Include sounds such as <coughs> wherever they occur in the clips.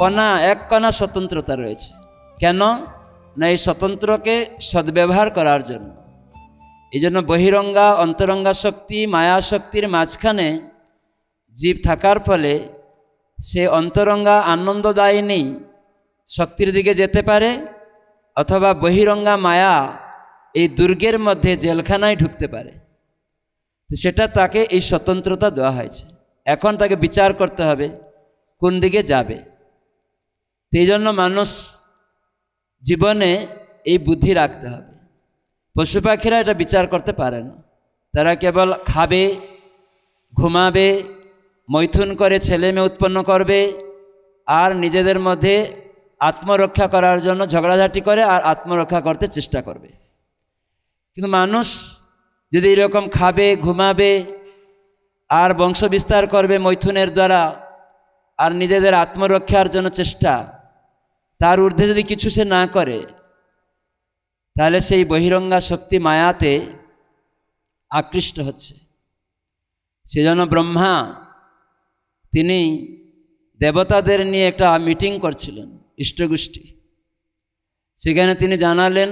কণা এক কণা স্বতন্ত্রতা রয়েছে কেন না এই স্বতন্ত্রকে সদ্ব্যবহার করার জন্য এই জন্য বহিরঙ্গা অন্তরঙ্গা শক্তি মায়া শক্তির মাঝখানে জীব থাকার ফলে সে অন্তরঙ্গা আনন্দদায়িনী শক্তির দিকে যেতে পারে অথবা বহিরঙ্গা মায়া এই দুর্গের মধ্যে জেলখানায় ঢুকতে পারে তো সেটা তাকে এই স্বতন্ত্রতা দেওয়া হয়েছে এখন তাকে বিচার করতে হবে কোন দিকে যাবে সেই জন্য মানুষ জীবনে এই বুদ্ধি রাখতে হবে পশু পাখিরা এটা বিচার করতে পারে না তারা কেবল খাবে ঘুমাবে মৈথুন করে ছেলে মেয়ে উৎপন্ন করবে আর নিজেদের মধ্যে আত্মরক্ষা করার জন্য ঝগড়াঝাটি করে আর আত্মরক্ষা করতে চেষ্টা করবে কিন্তু মানুষ যদি এরকম খাবে ঘুমাবে আর বংশ বিস্তার করবে মৈথুনের দ্বারা আর নিজেদের আত্মরক্ষার জন্য চেষ্টা তার ঊর্ধ্বে যদি কিছু সে না করে তাহলে সেই বহিরঙ্গা শক্তি মায়াতে আকৃষ্ট হচ্ছে সেজন্য ব্রহ্মা তিনি দেবতাদের নিয়ে একটা মিটিং করছিলেন ইষ্টগোষ্ঠী সেখানে তিনি জানালেন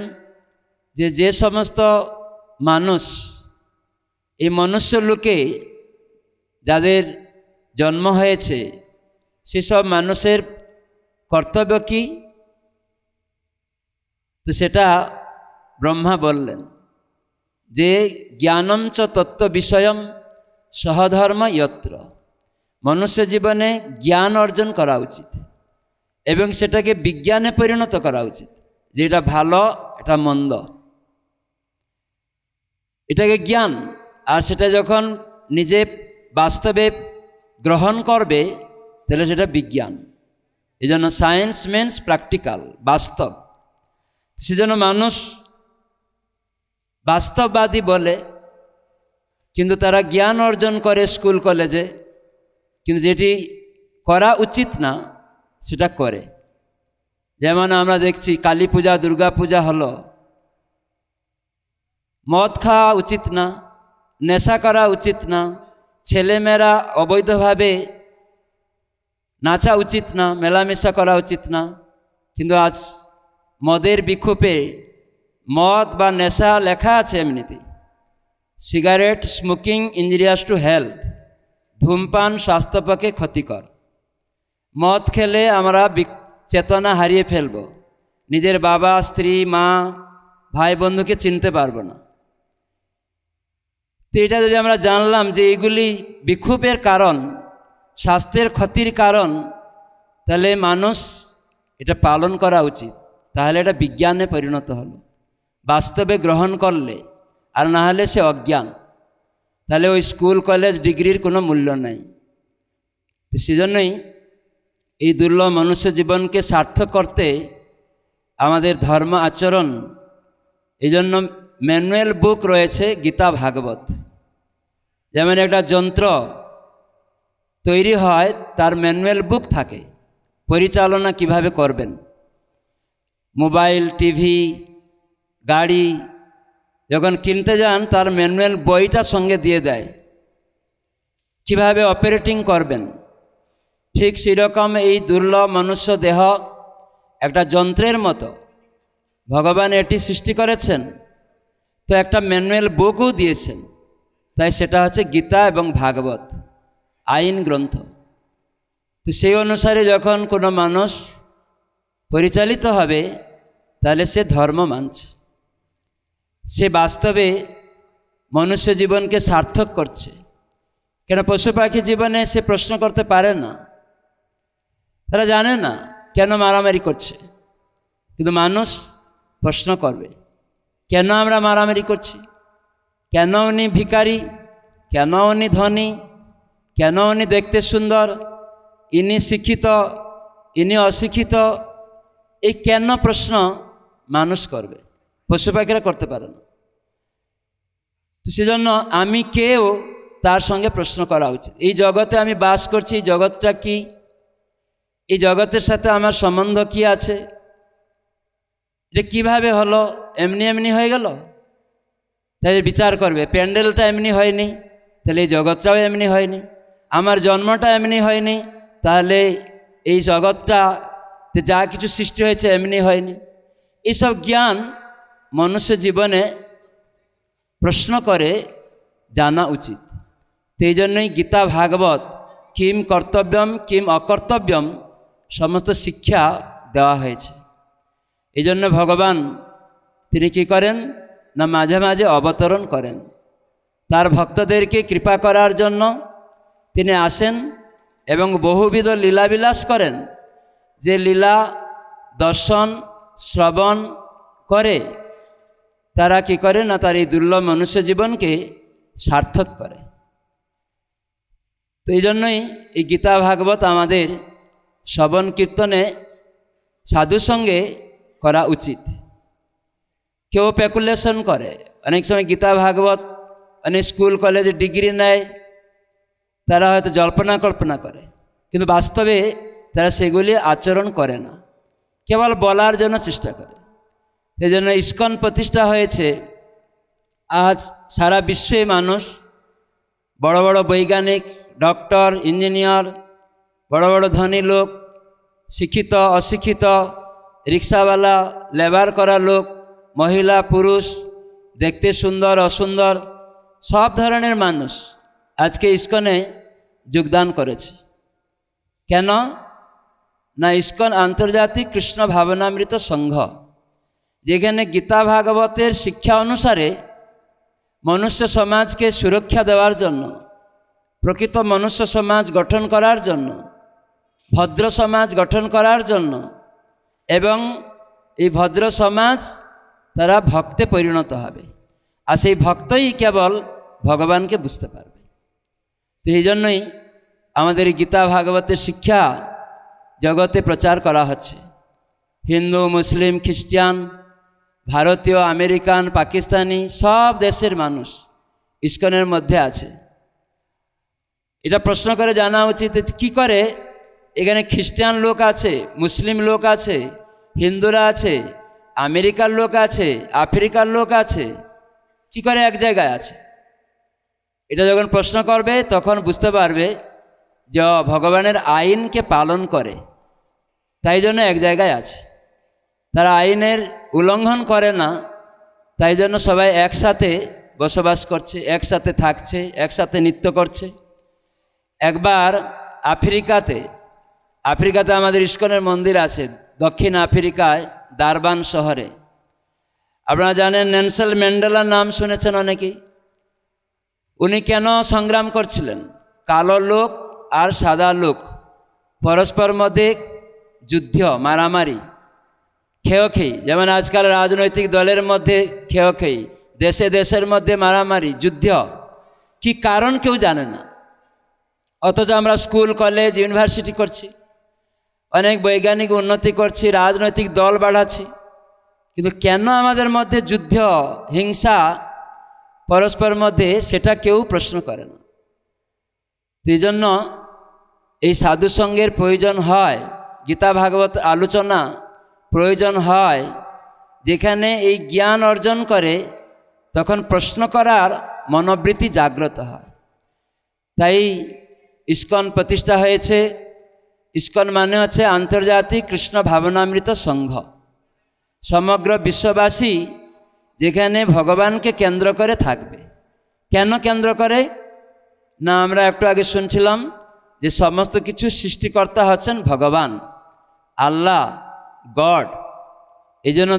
যে যে সমস্ত মানুষ এই মনুষ্য লোকে যাদের জন্ম হয়েছে সেসব মানুষের কর্তব্য কি তো সেটা ব্রহ্মা বললেন যে জ্ঞানঞ্চ তত্ত্ব বিষয়ম সহধর্ম ইয়ত্র মনুষ্য জীবনে জ্ঞান অর্জন করা উচিত এবং সেটাকে বিজ্ঞানে পরিণত করা উচিত যে এটা ভালো এটা মন্দ এটাকে জ্ঞান আর সেটা যখন নিজে বাস্তবে গ্রহণ করবে তাহলে সেটা বিজ্ঞান এই জন্য সায়েন্স মিনস প্র্যাকটিক্যাল বাস্তব সেজন্য মানুষ বাস্তববাদী বলে কিন্তু তারা জ্ঞান অর্জন করে স্কুল কলেজে কিন্তু যেটি করা উচিত না সেটা করে যেমন আমরা দেখছি কালী পূজা দুর্গা পূজা হলো মদ খাওয়া উচিত না নেশা করা উচিত না ছেলেমেয়েরা অবৈধভাবে নাচা উচিত না মেলামেশা করা উচিত না কিন্তু আজ মদের বিক্ষোভে মদ বা নেশা লেখা আছে এমনিতে cigarette smoking injurious to health ধূমপান স্বাস্থ্যপক্ষে ক্ষতিকর মদ খেলে আমরা চেতনা হারিয়ে ফেলব নিজের বাবা স্ত্রী মা ভাই বন্ধুকে চিনতে পারবো না তো এটা যদি আমরা জানলাম যে এগুলি বিক্ষোভের কারণ স্বাস্থ্যের ক্ষতির কারণ তাহলে মানুষ এটা পালন করা উচিত তাহলে এটা বিজ্ঞানে পরিণত হল বাস্তবে গ্রহণ করলে আর না হলে সে অজ্ঞান তাহলে ওই স্কুল কলেজ ডিগ্রির কোনো মূল্য নাই তো সেজন্যই এই দুর্লভ মনুষ্য জীবনকে সার্থক করতে আমাদের ধর্ম আচরণ এই জন্য ম্যানুয়াল বুক রয়েছে গীতা ভাগবত যেমন একটা যন্ত্র তৈরি হয় তার ম্যানুয়াল বুক থাকে পরিচালনা কিভাবে করবেন মোবাইল টিভি গাড়ি যখন কিনতে যান তার ম্যানুয়াল বইটা সঙ্গে দিয়ে দেয় কিভাবে অপারেটিং করবেন ঠিক সেরকম এই দুর্লভ মনুষ্য দেহ একটা যন্ত্রের মতো ভগবান এটি সৃষ্টি করেছেন তো একটা ম্যানুয়াল বুকও দিয়েছেন তাই সেটা হচ্ছে গীতা এবং ভাগবত আইন গ্রন্থ তো সেই অনুসারে যখন কোনো মানুষ পরিচালিত হবে তাহলে সে ধর্ম মানছে সে বাস্তবে মনুষ্য জীবনকে সার্থক করছে কেন পশু পাখি জীবনে সে প্রশ্ন করতে পারে না তারা জানে না কেন মারামারি করছে কিন্তু মানুষ প্রশ্ন করবে কেন আমরা মারামারি করছি কেন উনি ভিকারি কেন উনি ধনী কেন উনি দেখতে সুন্দর ইনি শিক্ষিত ইনি অশিক্ষিত এই কেন প্রশ্ন মানুষ করবে পশু পাখিরা করতে পারে না তো সেজন্য আমি কেউ তার সঙ্গে প্রশ্ন করা উচিত এই জগতে আমি বাস করছি এই জগৎটা কি এই জগতের সাথে আমার সম্বন্ধ কি আছে এটা কীভাবে হলো এমনি এমনি হয়ে গেল তাহলে বিচার করবে প্যান্ডেলটা এমনি হয়নি তাহলে এই জগৎটাও এমনি হয়নি আমার জন্মটা এমনি হয়নি তাহলে এই জগৎটা যা কিছু সৃষ্টি হয়েছে এমনি হয়নি এইসব জ্ঞান মনুষ্য জীবনে প্রশ্ন করে জানা উচিত সেই জন্যই গীতা ভাগবত কিম কর্তব্যম কিম অকর্তব্যম সমস্ত শিক্ষা দেওয়া হয়েছে এই জন্য ভগবান তিনি কি করেন না মাঝে মাঝে অবতরণ করেন তার ভক্তদেরকে কৃপা করার জন্য তিনি আসেন এবং বহুবিধ লীলাবিলাস করেন যে লীলা দর্শন শ্রবণ করে তারা কি করে না তার এই দুর্লভ মনুষ্য জীবনকে সার্থক করে তো এই জন্যই এই গীতা ভাগবত আমাদের শ্রবণ কীর্তনে সাধু সঙ্গে করা উচিত কেউ প্যাকুলেশন করে অনেক সময় গীতা ভাগবত অনেক স্কুল কলেজে ডিগ্রি নেয় তারা হয়তো জল্পনা কল্পনা করে কিন্তু বাস্তবে তারা সেগুলি আচরণ করে না কেবল বলার জন্য চেষ্টা করে এই জন্য ইস্কন প্রতিষ্ঠা হয়েছে আজ সারা বিশ্বে মানুষ বড় বড় বৈজ্ঞানিক ডক্টর ইঞ্জিনিয়ার বড় বড় ধনী লোক শিক্ষিত অশিক্ষিত রিক্সাওয়ালা লেবার করা লোক মহিলা পুরুষ দেখতে সুন্দর অসুন্দর সব ধরনের মানুষ আজকে ইস্কনে যোগদান করেছি কেন না ইস্কন আন্তর্জাতিক কৃষ্ণ ভাবনামৃত সংঘ যেখানে গীতা ভাগবতের শিক্ষা অনুসারে মনুষ্য সমাজকে সুরক্ষা দেওয়ার জন্য প্রকৃত মনুষ্য সমাজ গঠন করার জন্য ভদ্র সমাজ গঠন করার জন্য এবং এই ভদ্র সমাজ তারা ভক্তে পরিণত হবে আর সেই ভক্তই কেবল ভগবানকে বুঝতে পারবে তো এই জন্যই আমাদের গীতা ভাগবতের শিক্ষা জগতে প্রচার করা হচ্ছে হিন্দু মুসলিম খ্রিস্টান ভারতীয় আমেরিকান পাকিস্তানি সব দেশের মানুষ ইস্কনের মধ্যে আছে এটা প্রশ্ন করে জানা উচিত কি করে এখানে খ্রিস্টান লোক আছে মুসলিম লোক আছে হিন্দুরা আছে আমেরিকার লোক আছে আফ্রিকার লোক আছে কি করে এক জায়গায় আছে এটা যখন প্রশ্ন করবে তখন বুঝতে পারবে যে ভগবানের আইনকে পালন করে তাই জন্য এক জায়গায় আছে তারা আইনের উল্লঙ্ঘন করে না তাই জন্য সবাই একসাথে বসবাস করছে একসাথে থাকছে একসাথে নৃত্য করছে একবার আফ্রিকাতে আফ্রিকাতে আমাদের ইস্কনের মন্দির আছে দক্ষিণ আফ্রিকায় দারবান শহরে আপনারা জানেন নেনসেল ম্যান্ডেলার নাম শুনেছেন অনেকেই উনি কেন সংগ্রাম করছিলেন কালো লোক আর সাদা লোক পরস্পর মধ্যে যুদ্ধ মারামারি খেয়োখেই যেমন আজকাল রাজনৈতিক দলের মধ্যে খেয়োখেই দেশে দেশের মধ্যে মারামারি যুদ্ধ কি কারণ কেউ জানে না অথচ আমরা স্কুল কলেজ ইউনিভার্সিটি করছি অনেক বৈজ্ঞানিক উন্নতি করছি রাজনৈতিক দল বাড়াচ্ছি কিন্তু কেন আমাদের মধ্যে যুদ্ধ হিংসা পরস্পর মধ্যে সেটা কেউ প্রশ্ন করে না সেই জন্য এই সাধুসঙ্গের প্রয়োজন হয় গীতা ভাগবত আলোচনা প্রয়োজন হয় যেখানে এই জ্ঞান অর্জন করে তখন প্রশ্ন করার মনোবৃত্তি জাগ্রত হয় তাই ইস্কন প্রতিষ্ঠা হয়েছে ইস্কন মানে হচ্ছে আন্তর্জাতিক কৃষ্ণ ভাবনামৃত সংঘ সমগ্র বিশ্ববাসী যেখানে ভগবানকে কেন্দ্র করে থাকবে কেন কেন্দ্র করে না আমরা একটু আগে শুনছিলাম যে সমস্ত কিছু সৃষ্টিকর্তা হচ্ছেন ভগবান আল্লাহ গড এই জন্য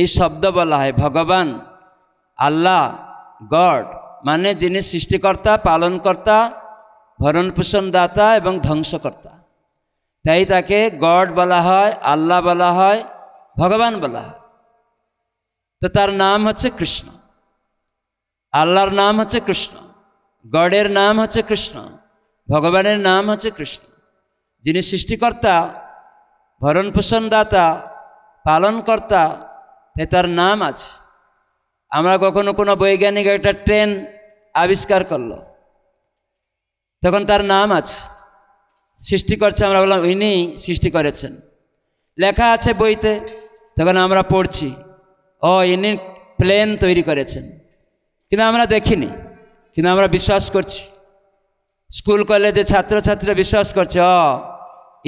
এই শব্দ বলা হয় ভগবান আল্লাহ গড মানে যিনি সৃষ্টিকর্তা পালনকর্তা ভরণপোষণ দাতা এবং ধ্বংসকর্তা তাই তাকে গড বলা হয় আল্লাহ বলা হয় ভগবান বলা হয় তো তার নাম হচ্ছে কৃষ্ণ আল্লাহর নাম হচ্ছে কৃষ্ণ গডের নাম হচ্ছে কৃষ্ণ ভগবানের নাম হচ্ছে কৃষ্ণ যিনি সৃষ্টিকর্তা ভরণ পোষণদাতা পালনকর্তা তাই তার নাম আছে আমরা কখনো কোনো বৈজ্ঞানিক একটা ট্রেন আবিষ্কার করলো তখন তার নাম আছে সৃষ্টি করছে আমরা বললাম ইনি সৃষ্টি করেছেন লেখা আছে বইতে তখন আমরা পড়ছি ও ইনি প্লেন তৈরি করেছেন কিন্তু আমরা দেখিনি কিন্তু আমরা বিশ্বাস করছি স্কুল কলেজে ছাত্রছাত্রীরা বিশ্বাস করছে অ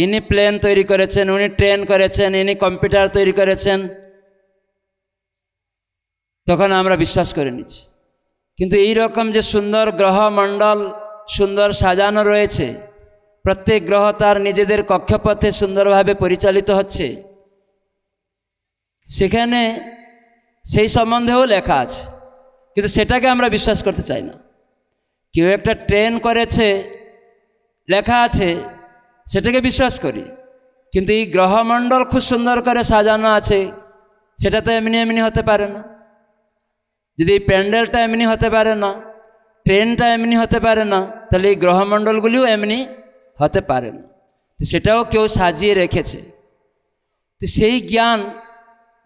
ইনি প্লেন তৈরি করেছেন উনি ট্রেন করেছেন ইনি কম্পিউটার তৈরি করেছেন তখন আমরা বিশ্বাস করে নিচ্ছি কিন্তু এই রকম যে সুন্দর গ্রহমণ্ডল সুন্দর সাজানো রয়েছে প্রত্যেক গ্রহ তার নিজেদের কক্ষপথে সুন্দরভাবে পরিচালিত হচ্ছে সেখানে সেই সম্বন্ধেও লেখা আছে কিন্তু সেটাকে আমরা বিশ্বাস করতে চাই না কেউ একটা ট্রেন করেছে লেখা আছে সেটাকে বিশ্বাস করি কিন্তু এই গ্রহমণ্ডল খুব সুন্দর করে সাজানো আছে সেটা তো এমনি এমনি হতে পারে না যদি এই প্যান্ডেলটা এমনি হতে পারে না ট্রেনটা এমনি হতে পারে না তাহলে এই গ্রহমণ্ডলগুলিও এমনি হতে পারে না তো সেটাও কেউ সাজিয়ে রেখেছে তো সেই জ্ঞান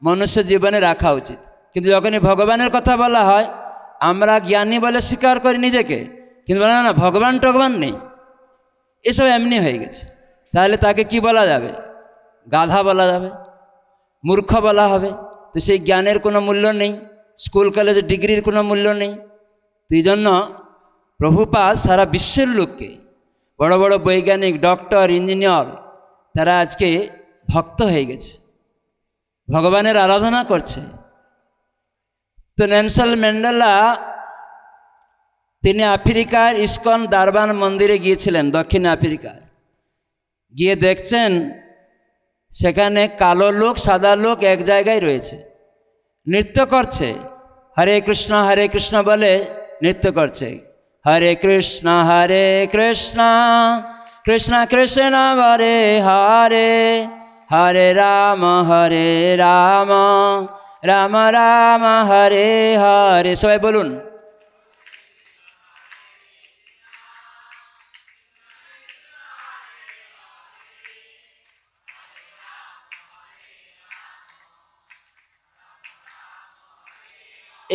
মনুষ্য জীবনে রাখা উচিত কিন্তু যখনই ভগবানের কথা বলা হয় আমরা জ্ঞানী বলে স্বীকার করি নিজেকে কিন্তু বলে না ভগবান টগবান নেই এসব এমনি হয়ে গেছে তাহলে তাকে কি বলা যাবে গাধা বলা যাবে মূর্খ বলা হবে তো সেই জ্ঞানের কোনো মূল্য নেই স্কুল কলেজ ডিগ্রির কোনো মূল্য নেই তুই জন্য প্রভুপাল সারা বিশ্বের লোককে বড় বড় বৈজ্ঞানিক ডক্টর ইঞ্জিনিয়ার তারা আজকে ভক্ত হয়ে গেছে ভগবানের আরাধনা করছে তো নেনসাল ম্যান্ডেলা তিনি আফ্রিকার ইস্কন দারবান মন্দিরে গিয়েছিলেন দক্ষিণ আফ্রিকায় গিয়ে দেখছেন সেখানে কালো লোক সাদা লোক এক জায়গায় রয়েছে নৃত্য করছে হরে কৃষ্ণ হরে কৃষ্ণ বলে নৃত্য করছে হরে কৃষ্ণ হরে কৃষ্ণ কৃষ্ণ কৃষ্ণ বরে হরে হরে রাম হরে রাম রাম রাম হরে হরে সবাই বলুন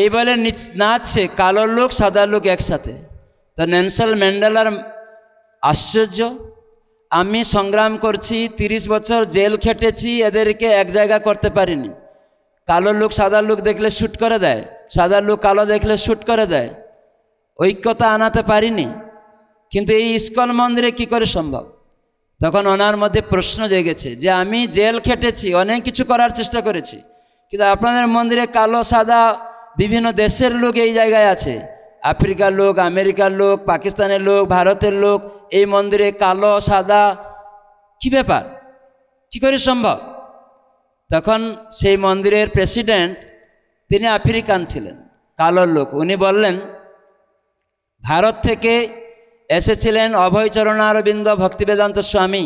এইবারে নাচছে কালোর লোক সাদা লোক একসাথে তা নেনসাল ম্যান্ডেলার আশ্চর্য আমি সংগ্রাম করছি তিরিশ বছর জেল খেটেছি এদেরকে এক জায়গা করতে পারিনি কালো লোক সাদা লোক দেখলে শ্যুট করে দেয় সাদা লোক কালো দেখলে শ্যুট করে দেয় ঐক্যতা আনাতে পারিনি কিন্তু এই ইস্কন মন্দিরে কি করে সম্ভব তখন ওনার মধ্যে প্রশ্ন জেগেছে যে আমি জেল খেটেছি অনেক কিছু করার চেষ্টা করেছি কিন্তু আপনাদের মন্দিরে কালো সাদা বিভিন্ন দেশের লোক এই জায়গায় আছে আফ্রিকার লোক আমেরিকার লোক পাকিস্তানের লোক ভারতের লোক এই মন্দিরে কালো সাদা কি ব্যাপার কি করে সম্ভব তখন সেই মন্দিরের প্রেসিডেন্ট তিনি আফ্রিকান ছিলেন কালো লোক উনি বললেন ভারত থেকে এসেছিলেন অভয়চরণারবিন্দ ভক্তিবেদান্ত স্বামী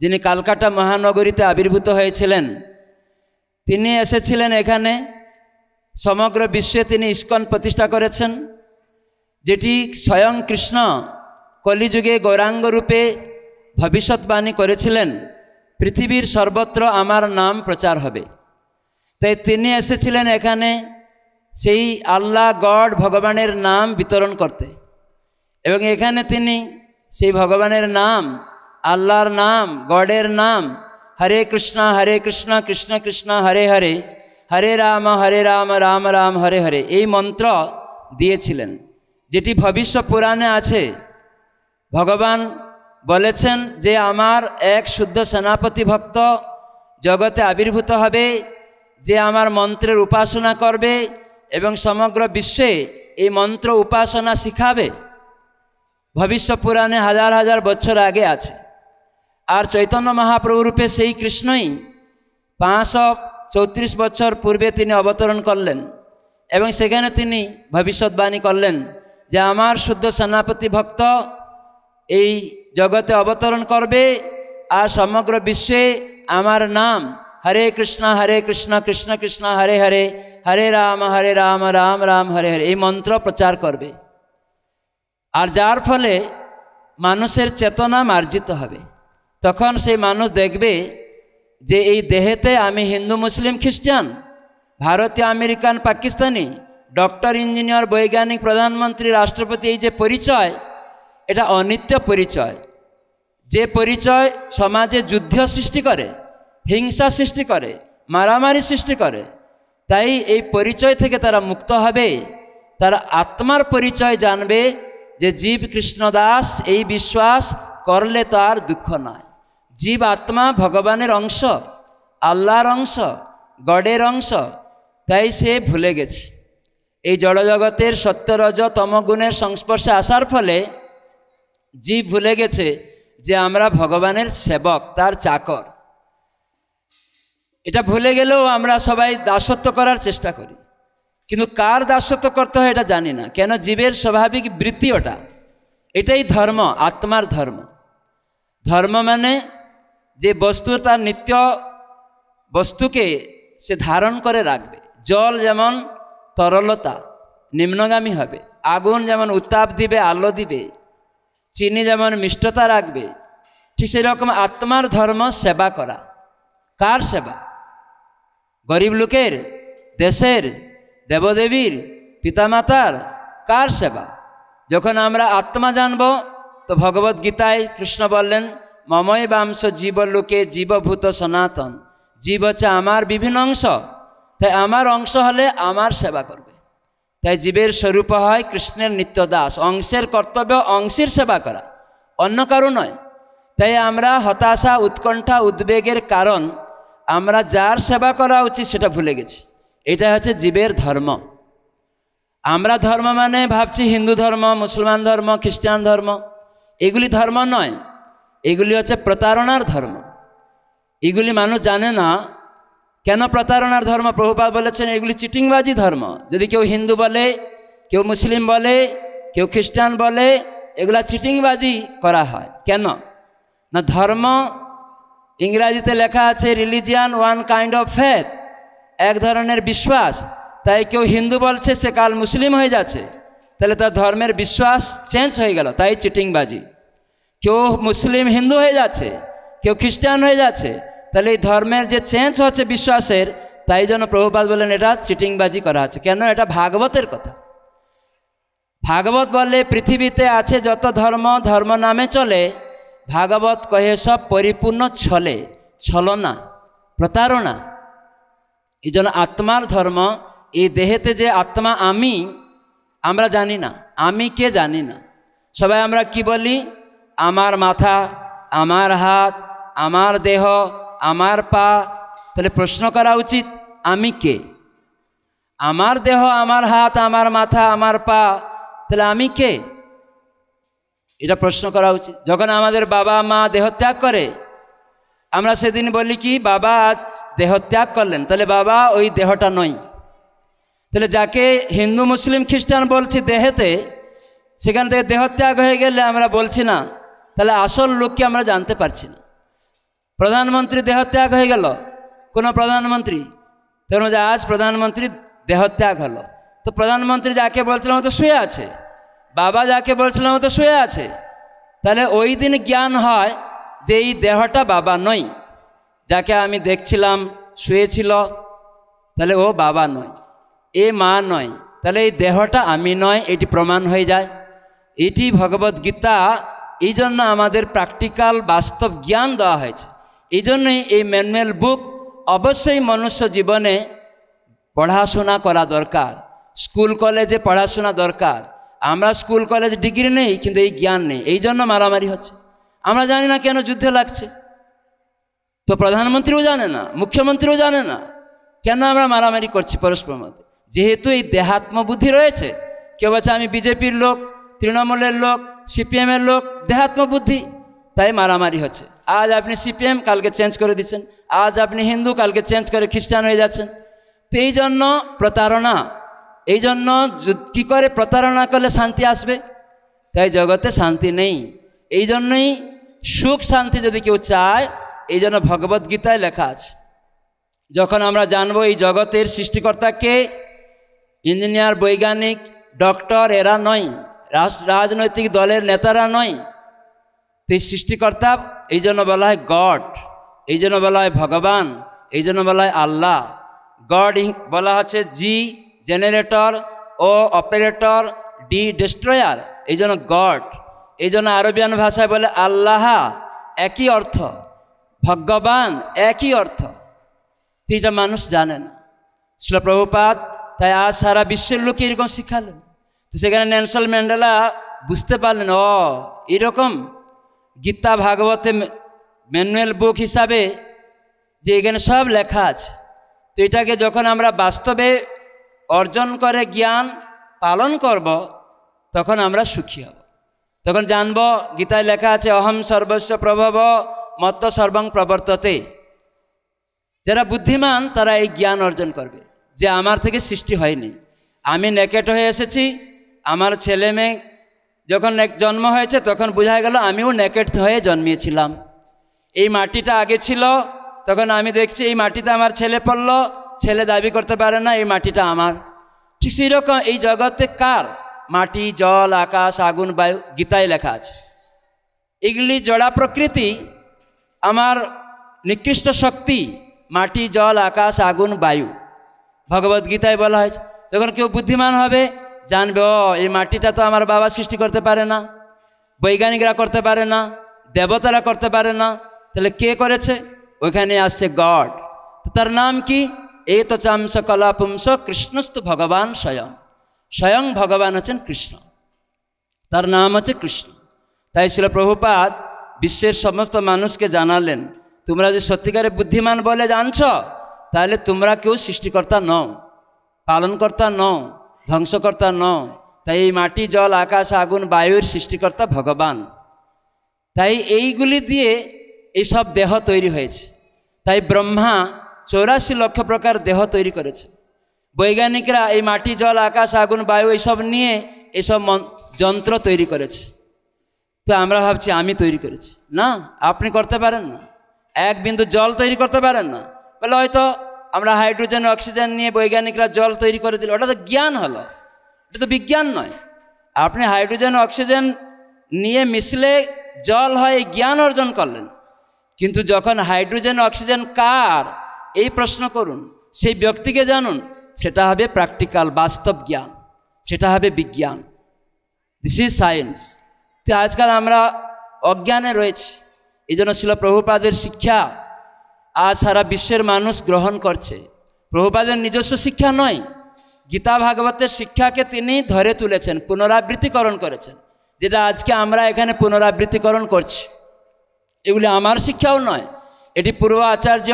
যিনি কালকাটা মহানগরীতে আবির্ভূত হয়েছিলেন তিনি এসেছিলেন এখানে সমগ্র বিশ্বে তিনি ইস্কন প্রতিষ্ঠা করেছেন যেটি স্বয়ং কৃষ্ণ কলিযুগে গৌরাঙ্গ রূপে ভবিষ্যৎবাণী করেছিলেন পৃথিবীর সর্বত্র আমার নাম প্রচার হবে তাই তিনি এসেছিলেন এখানে সেই আল্লাহ গড ভগবানের নাম বিতরণ করতে এবং এখানে তিনি সেই ভগবানের নাম আল্লাহর নাম গডের নাম হরে কৃষ্ণ হরে কৃষ্ণ কৃষ্ণ কৃষ্ণ হরে হরে হরে রাম হরে রাম রাম রাম হরে হরে এই মন্ত্র দিয়েছিলেন যেটি ভবিষ্য পুরাণে আছে ভগবান বলেছেন যে আমার এক শুদ্ধ সেনাপতি ভক্ত জগতে আবির্ভূত হবে যে আমার মন্ত্রের উপাসনা করবে এবং সমগ্র বিশ্বে এই মন্ত্র উপাসনা শিখাবে ভবিষ্য পুরাণে হাজার হাজার বছর আগে আছে আর চৈতন্য মহাপ্রভু রূপে সেই কৃষ্ণই পাঁচশো চৌত্রিশ বছর পূর্বে তিনি অবতরণ করলেন এবং সেখানে তিনি ভবিষ্যৎবাণী করলেন যে আমার শুদ্ধ সেনাপতি ভক্ত এই জগতে অবতরণ করবে আর সমগ্র বিশ্বে আমার নাম হরে কৃষ্ণ হরে কৃষ্ণ কৃষ্ণ কৃষ্ণ হরে হরে হরে রাম হরে রাম রাম রাম হরে হরে এই মন্ত্র প্রচার করবে আর যার ফলে মানুষের চেতনা মার্জিত হবে তখন সেই মানুষ দেখবে যে এই দেহেতে আমি হিন্দু মুসলিম খ্রিস্টান ভারতীয় আমেরিকান পাকিস্তানি ডক্টর ইঞ্জিনিয়ার বৈজ্ঞানিক প্রধানমন্ত্রী রাষ্ট্রপতি এই যে পরিচয় এটা অনিত্য পরিচয় যে পরিচয় সমাজে যুদ্ধ সৃষ্টি করে হিংসা সৃষ্টি করে মারামারি সৃষ্টি করে তাই এই পরিচয় থেকে তারা মুক্ত হবে তারা আত্মার পরিচয় জানবে যে জীব কৃষ্ণ দাস এই বিশ্বাস করলে তার দুঃখ নয় জীব আত্মা ভগবানের অংশ আল্লাহর অংশ গডের অংশ তাই সে ভুলে গেছে এই জড়জগতের সত্যরজ তমগুণের সংস্পর্শে আসার ফলে জীব ভুলে গেছে যে আমরা ভগবানের সেবক তার চাকর এটা ভুলে গেলেও আমরা সবাই দাসত্ব করার চেষ্টা করি কিন্তু কার দাসত্ব করতে হয় এটা জানি না কেন জীবের স্বাভাবিক বৃত্তি ওটা এটাই ধর্ম আত্মার ধর্ম ধর্ম মানে যে বস্তু তার নিত্য বস্তুকে সে ধারণ করে রাখবে জল যেমন তরলতা নিম্নগামী হবে আগুন যেমন উত্তাপ দিবে আলো দিবে চিনি যেমন মিষ্টতা রাখবে ঠিক সেরকম আত্মার ধর্ম সেবা করা কার সেবা গরিব লোকের দেশের দেবদেবীর পিতামাতার কার সেবা যখন আমরা আত্মা জানব তো ভগবত গীতায় কৃষ্ণ বললেন মময় বাংশ জীব লোকে জীবভূত সনাতন জীব হচ্ছে আমার বিভিন্ন অংশ তাই আমার অংশ হলে আমার সেবা করবে তাই জীবের স্বরূপ হয় কৃষ্ণের নিত্য দাস অংশের কর্তব্য অংশের সেবা করা অন্য কারো নয় তাই আমরা হতাশা উৎকণ্ঠা উদ্বেগের কারণ আমরা যার সেবা করা উচিত সেটা ভুলে গেছি এটা হচ্ছে জীবের ধর্ম আমরা ধর্ম মানে ভাবছি হিন্দু ধর্ম মুসলমান ধর্ম খ্রিস্টান ধর্ম এগুলি ধর্ম নয় এগুলি হচ্ছে প্রতারণার ধর্ম এগুলি মানুষ জানে না কেন প্রতারণার ধর্ম প্রভুপাত বলেছেন এগুলি চিটিংবাজি ধর্ম যদি কেউ হিন্দু বলে কেউ মুসলিম বলে কেউ খ্রিস্টান বলে এগুলা চিটিংবাজি করা হয় কেন না ধর্ম ইংরাজিতে লেখা আছে religion one kind of faith এক ধরনের বিশ্বাস তাই কেউ হিন্দু বলছে সে কাল মুসলিম হয়ে যাচ্ছে তাহলে তার ধর্মের বিশ্বাস চেঞ্জ হয়ে গেল তাই চিটিংবাজি কেউ মুসলিম হিন্দু হয়ে যাচ্ছে কেউ খ্রিস্টান হয়ে যাচ্ছে তাহলে এই ধর্মের যে চেঞ্জ হচ্ছে বিশ্বাসের তাই জন্য প্রভুপাত বললেন এটা চিটিংবাজি করা আছে কেন এটা ভাগবতের কথা ভাগবত বলে পৃথিবীতে আছে যত ধর্ম ধর্ম নামে চলে ভাগবত কহে সব পরিপূর্ণ ছলে ছলনা প্রতারণা এই জন্য আত্মার ধর্ম এই দেহেতে যে আত্মা আমি আমরা জানি না আমি কে জানি না সবাই আমরা কি বলি আমার মাথা আমার হাত আমার দেহ আমার পা তাহলে প্রশ্ন করা উচিত আমি কে আমার দেহ আমার হাত আমার মাথা আমার পা তাহলে আমি কে এটা প্রশ্ন করা উচিত যখন আমাদের বাবা মা দেহত্যাগ করে আমরা সেদিন বলি কি বাবা আজ দেহত্যাগ করলেন তাহলে বাবা ওই দেহটা নয় তাহলে যাকে হিন্দু মুসলিম খ্রিস্টান বলছি দেহেতে সেখান থেকে দেহত্যাগ হয়ে গেলে আমরা বলছি না তাহলে আসল লোককে আমরা জানতে পারছি না প্রধানমন্ত্রী দেহত্যাগ হয়ে গেল কোনো প্রধানমন্ত্রী তেমন যে আজ প্রধানমন্ত্রী দেহত্যাগ হলো তো প্রধানমন্ত্রী যাকে বলছিলাম তো শুয়ে আছে বাবা যাকে বলছিলাম তো শুয়ে আছে তাহলে ওই দিন জ্ঞান হয় যে এই দেহটা বাবা নয় যাকে আমি দেখছিলাম শুয়েছিল তাহলে ও বাবা নয় এ মা নয় তাহলে এই দেহটা আমি নয় এটি প্রমাণ হয়ে যায় এটি ভগবদ্গীতা এই জন্য আমাদের প্র্যাকটিক্যাল বাস্তব জ্ঞান দেওয়া হয়েছে এই জন্যই এই ম্যানুয়াল বুক অবশ্যই মনুষ্য জীবনে পড়াশোনা করা দরকার স্কুল কলেজে পড়াশোনা দরকার আমরা স্কুল কলেজ ডিগ্রি নেই কিন্তু এই জ্ঞান নেই এই জন্য মারামারি হচ্ছে আমরা জানি না কেন যুদ্ধে লাগছে তো প্রধানমন্ত্রীও জানে না মুখ্যমন্ত্রীও জানে না কেন আমরা মারামারি করছি পরস্পর মধ্যে যেহেতু এই দেহাত্মবুদ্ধি রয়েছে কেউ আছে আমি বিজেপির লোক তৃণমূলের লোক সিপিএমের লোক দেহাত্মবুদ্ধি তাই মারামারি হচ্ছে আজ আপনি সিপিএম কালকে চেঞ্জ করে দিচ্ছেন আজ আপনি হিন্দু কালকে চেঞ্জ করে খ্রিস্টান হয়ে যাচ্ছেন তো এই জন্য প্রতারণা এই জন্য কী করে প্রতারণা করলে শান্তি আসবে তাই জগতে শান্তি নেই এই জন্যই সুখ শান্তি যদি কেউ চায় এই জন্য ভগবদ্গীতায় লেখা আছে যখন আমরা জানবো এই জগতের সৃষ্টিকর্তাকে ইঞ্জিনিয়ার বৈজ্ঞানিক ডক্টর এরা নয় রাজনৈতিক দলের নেতারা নয় তো এই সৃষ্টিকর্তা এই জন্য বলা হয় গড এই জন্য বলা হয় ভগবান এই জন্য বলা হয় আল্লাহ গড বলা হচ্ছে G generator O operator D destroyer এই জন্য গড এই জন্য আরবিয়ান ভাষায় বলে আল্লাহ একই অর্থ ভগবান একই অর্থ তিনটা মানুষ জানে না ছিল প্রভুপাত তাই আজ সারা বিশ্বের লোকে এরকম শিখালেন তো সেখানে ন্যানসল ম্যান্ডেলা বুঝতে পারলেন ও এরকম গীতা ভাগবতে ম্যানুয়াল বুক হিসাবে যে এখানে সব লেখা আছে তো এটাকে যখন আমরা বাস্তবে অর্জন করে জ্ঞান পালন করব তখন আমরা সুখী হব তখন জানব গীতায় লেখা আছে অহম সর্বস্ব প্রভব মত্ত সর্বং প্রবর্ততে যারা বুদ্ধিমান তারা এই জ্ঞান অর্জন করবে যে আমার থেকে সৃষ্টি হয়নি আমি নেকেট হয়ে এসেছি আমার ছেলে মেয়ে যখন জন্ম হয়েছে তখন বোঝা গেল আমিও নেকেট হয়ে জন্মিয়েছিলাম এই মাটিটা আগে ছিল তখন আমি দেখছি এই মাটিতে আমার ছেলে পড়ল ছেলে দাবি করতে পারে না এই মাটিটা আমার ঠিক সেই রকম এই জগতে কার মাটি জল আকাশ আগুন বায়ু গীতায় লেখা আছে এগুলি জড়া প্রকৃতি আমার নিকৃষ্ট শক্তি মাটি জল আকাশ আগুন বায়ু ভগবদ্গীতায় বলা হয়েছে যখন কেউ বুদ্ধিমান হবে জানবে ও এই মাটিটা তো আমার বাবা সৃষ্টি করতে পারে না বৈজ্ঞানিকরা করতে পারে না দেবতারা করতে পারে না তাহলে কে করেছে ওইখানে আসছে গড তার নাম কি এই তো চামস কলা কৃষ্ণস্তু ভগবান স্বয়ং স্বয়ং ভগবান হচ্ছেন কৃষ্ণ তার নাম হচ্ছে কৃষ্ণ তাই ছিল প্রভুপাত বিশ্বের সমস্ত মানুষকে জানালেন তোমরা যে সত্যিকারে বুদ্ধিমান বলে জানছ তাহলে তোমরা কেউ সৃষ্টিকর্তা নও পালনকর্তা নও ধ্বংসকর্তা ন তাই এই মাটি জল আকাশ আগুন বায়ুর সৃষ্টিকর্তা ভগবান তাই এইগুলি দিয়ে এইসব দেহ তৈরি হয়েছে তাই ব্রহ্মা চৌরাশি লক্ষ প্রকার দেহ তৈরি করেছে বৈজ্ঞানিকরা এই মাটি জল আকাশ আগুন বায়ু এইসব নিয়ে এসব যন্ত্র তৈরি করেছে তো আমরা ভাবছি আমি তৈরি করেছি না আপনি করতে পারেন না এক বিন্দু জল তৈরি করতে পারেন না বলে হয়তো আমরা হাইড্রোজেন অক্সিজেন নিয়ে বৈজ্ঞানিকরা জল তৈরি করে দিল ওটা তো জ্ঞান হলো এটা তো বিজ্ঞান নয় আপনি হাইড্রোজেন অক্সিজেন নিয়ে মিশলে জল হয় জ্ঞান অর্জন করলেন কিন্তু যখন হাইড্রোজেন অক্সিজেন কার এই প্রশ্ন করুন সেই ব্যক্তিকে জানুন সেটা হবে প্র্যাকটিক্যাল বাস্তব জ্ঞান সেটা হবে বিজ্ঞান দিস ইজ সায়েন্স তো আজকাল আমরা অজ্ঞানে রয়েছি এই জন্য ছিল প্রভুপাদের শিক্ষা আজ সারা বিশ্বের মানুষ গ্রহণ করছে প্রভুপাদের নিজস্ব শিক্ষা নয় গীতা ভাগবতের শিক্ষাকে তিনি ধরে তুলেছেন পুনরাবৃত্তিকরণ করেছেন যেটা আজকে আমরা এখানে পুনরাবৃত্তিকরণ করছি এগুলি আমার শিক্ষাও নয় এটি পূর্ব আচার্য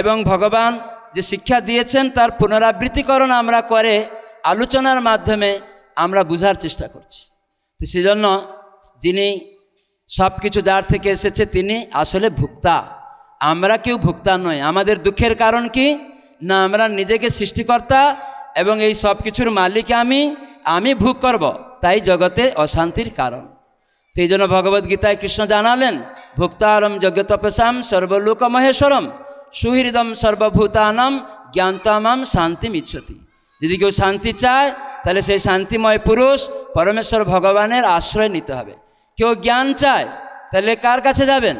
এবং ভগবান যে শিক্ষা দিয়েছেন তার পুনরাবৃত্তিকরণ আমরা করে আলোচনার মাধ্যমে আমরা বুঝার চেষ্টা করছি তো সেজন্য যিনি সব কিছু যার থেকে এসেছে তিনি আসলে ভুক্তা আমরা কেউ ভুক্তা নয় আমাদের দুঃখের কারণ কি না আমরা নিজেকে সৃষ্টিকর্তা এবং এই সব কিছুর মালিক আমি আমি ভোগ করব তাই জগতে অশান্তির কারণ সেই জন্য ভগবদ্গীতায় কৃষ্ণ জানালেন যজ্ঞ যজ্ঞতপসাম সর্বলোক মহেশ্বরম সুহৃদম সর্বভূতানাম জ্ঞানতামাম শান্তি মিচ্ছতি যদি কেউ শান্তি চায় তাহলে সেই শান্তিময় পুরুষ পরমেশ্বর ভগবানের আশ্রয় নিতে হবে কেউ জ্ঞান চায় তাহলে কার কাছে যাবেন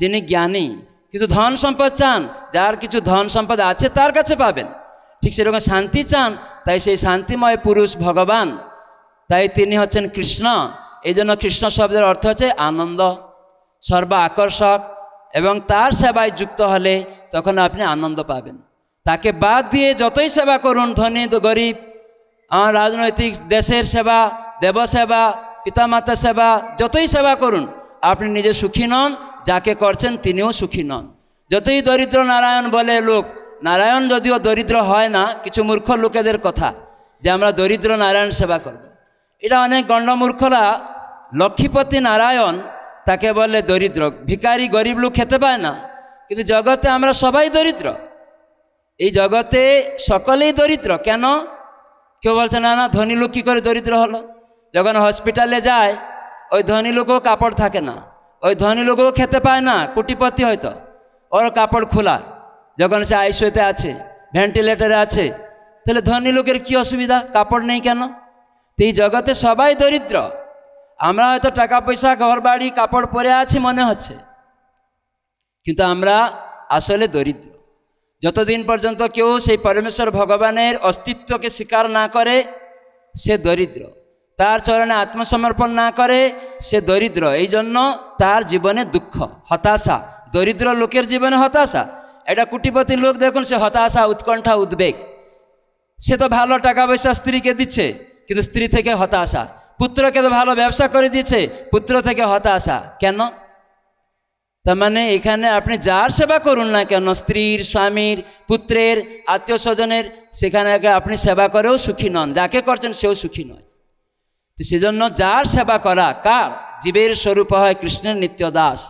যিনি জ্ঞানী কিছু ধন সম্পদ চান যার কিছু ধন সম্পদ আছে তার কাছে পাবেন ঠিক সেরকম শান্তি চান তাই সেই শান্তিময় পুরুষ ভগবান তাই তিনি হচ্ছেন কৃষ্ণ এই জন্য কৃষ্ণ শব্দের অর্থ হচ্ছে আনন্দ সর্ব আকর্ষক এবং তার সেবায় যুক্ত হলে তখন আপনি আনন্দ পাবেন তাকে বাদ দিয়ে যতই সেবা করুন ধনী গরিব আমার রাজনৈতিক দেশের সেবা দেবসেবা পিতামাতা সেবা যতই সেবা করুন আপনি নিজে সুখী নন যাকে করছেন তিনিও সুখী নন যতই দরিদ্র নারায়ণ বলে লোক নারায়ণ যদিও দরিদ্র হয় না কিছু মূর্খ লোকেদের কথা যে আমরা দরিদ্র নারায়ণ সেবা করব। এটা অনেক গণ্ডমূর্খরা লক্ষ্মীপতি নারায়ণ তাকে বলে দরিদ্র ভিকারি গরিব লোক খেতে পায় না কিন্তু জগতে আমরা সবাই দরিদ্র এই জগতে সকলেই দরিদ্র কেন কেউ বলছে না না ধনী লোক কী করে দরিদ্র হলো যখন হসপিটালে যায় ওই ধনী লোকও কাপড় থাকে না ওই ধনী লোকও খেতে পায় না কুটিপতি হয়তো ওর কাপড় খোলা যখন সে আইসিউতে আছে ভেন্টিলেটরে আছে তাহলে ধনী লোকের কি অসুবিধা কাপড় নেই কেন তো এই জগতে সবাই দরিদ্র আমরা হয়তো টাকা পয়সা ঘর বাড়ি কাপড় পরে আছি মনে হচ্ছে কিন্তু আমরা আসলে দরিদ্র যতদিন পর্যন্ত কেউ সেই পরমেশ্বর ভগবানের অস্তিত্বকে স্বীকার না করে সে দরিদ্র তার চরণে আত্মসমর্পণ না করে সে দরিদ্র এই জন্য তার জীবনে দুঃখ হতাশা দরিদ্র লোকের জীবনে হতাশা এটা কুটিপতি লোক দেখুন সে হতাশা উৎকণ্ঠা উদ্বেগ সে তো ভালো টাকা পয়সা স্ত্রীকে দিচ্ছে কিন্তু স্ত্রী থেকে হতাশা পুত্রকে তো ভালো ব্যবসা করে দিচ্ছে পুত্র থেকে হতাশা কেন তার মানে এখানে আপনি যার সেবা করুন না কেন স্ত্রীর স্বামীর পুত্রের আত্মীয় স্বজনের সেখানে আপনি সেবা করেও সুখী নন যাকে করছেন সেও সুখী নয় তো সেজন্য যার সেবা করা কার জীবের স্বরূপ হয় কৃষ্ণের নিত্য দাস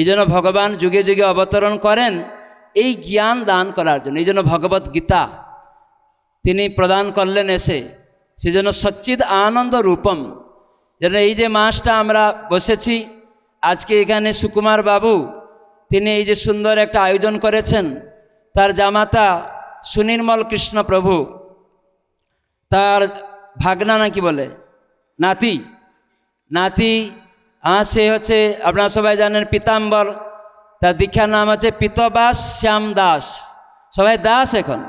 এই জন্য ভগবান যুগে যুগে অবতরণ করেন এই জ্ঞান দান করার জন্য এই জন্য ভগবত গীতা তিনি প্রদান করলেন এসে সেজন্য সচ্চিদ আনন্দ রূপম যেন এই যে মাসটা আমরা বসেছি আজকে এখানে সুকুমার বাবু তিনি এই যে সুন্দর একটা আয়োজন করেছেন তার জামাতা সুনির্মল কৃষ্ণ প্রভু তার ভাগনা নাকি বলে নাতি নাতি হ্যাঁ সে হচ্ছে আপনার সবাই জানেন পিতাম্বর তার দীক্ষার নাম হচ্ছে পিতবাস শ্যাম দাস সবাই দাস এখন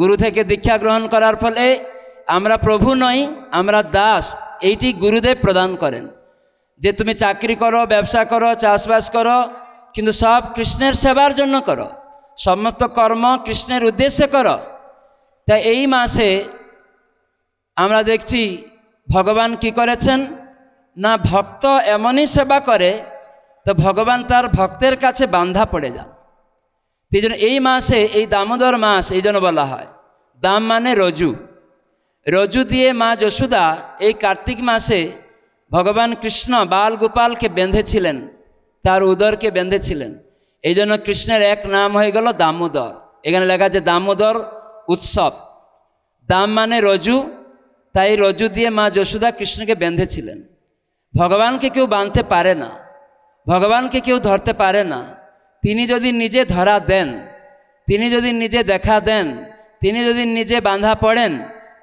গুরু থেকে দীক্ষা গ্রহণ করার ফলে আমরা প্রভু নই আমরা দাস এইটি গুরুদেব প্রদান করেন যে তুমি চাকরি করো ব্যবসা করো চাষবাস করো কিন্তু সব কৃষ্ণের সেবার জন্য করো সমস্ত কর্ম কৃষ্ণের উদ্দেশ্যে করো তাই এই মাসে আমরা দেখছি ভগবান কি করেছেন না ভক্ত এমনই সেবা করে তো ভগবান তার ভক্তের কাছে বান্ধা পড়ে যান সেই জন্য এই মাসে এই দামোদর মাস এই জন্য বলা হয় দাম মানে রজু রজু দিয়ে মা যশুদা এই কার্তিক মাসে ভগবান কৃষ্ণ বাল গোপালকে বেঁধেছিলেন তার উদরকে বেঁধেছিলেন এই জন্য কৃষ্ণের এক নাম হয়ে গেল দামোদর এখানে লেখা আছে দামোদর উৎসব দাম মানে রজু তাই রজু দিয়ে মা যশোদা কৃষ্ণকে বেঁধেছিলেন ভগবানকে কেউ বাঁধতে পারে না ভগবানকে কেউ ধরতে পারে না তিনি যদি নিজে ধরা দেন তিনি যদি নিজে দেখা দেন তিনি যদি নিজে বাঁধা পড়েন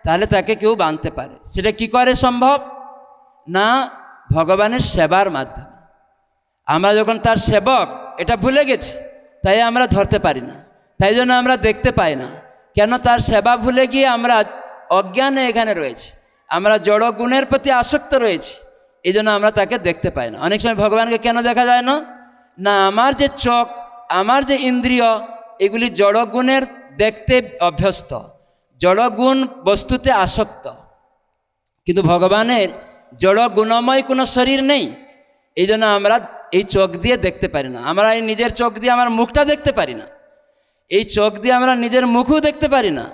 তাহলে তাকে কেউ বাঁধতে পারে সেটা কি করে সম্ভব না ভগবানের সেবার মাধ্যমে আমরা যখন তার সেবক এটা ভুলে গেছি তাই আমরা ধরতে পারি না তাই জন্য আমরা দেখতে পাই না কেন তার সেবা ভুলে গিয়ে আমরা অজ্ঞানে এখানে রয়েছে আমরা জড় গুণের প্রতি আসক্ত রয়েছি এই জন্য আমরা তাকে দেখতে পাই না অনেক সময় ভগবানকে কেন দেখা যায় না না আমার যে চোখ আমার যে ইন্দ্রিয় এগুলি জড় গুণের দেখতে অভ্যস্ত জড়গুণ বস্তুতে আসক্ত কিন্তু ভগবানের জড় গুণময় কোনো শরীর নেই এই জন্য আমরা এই চোখ দিয়ে দেখতে পারি না আমরা এই নিজের চোখ দিয়ে আমার মুখটা দেখতে পারি না এই চোখ দিয়ে আমরা নিজের মুখও দেখতে পারি না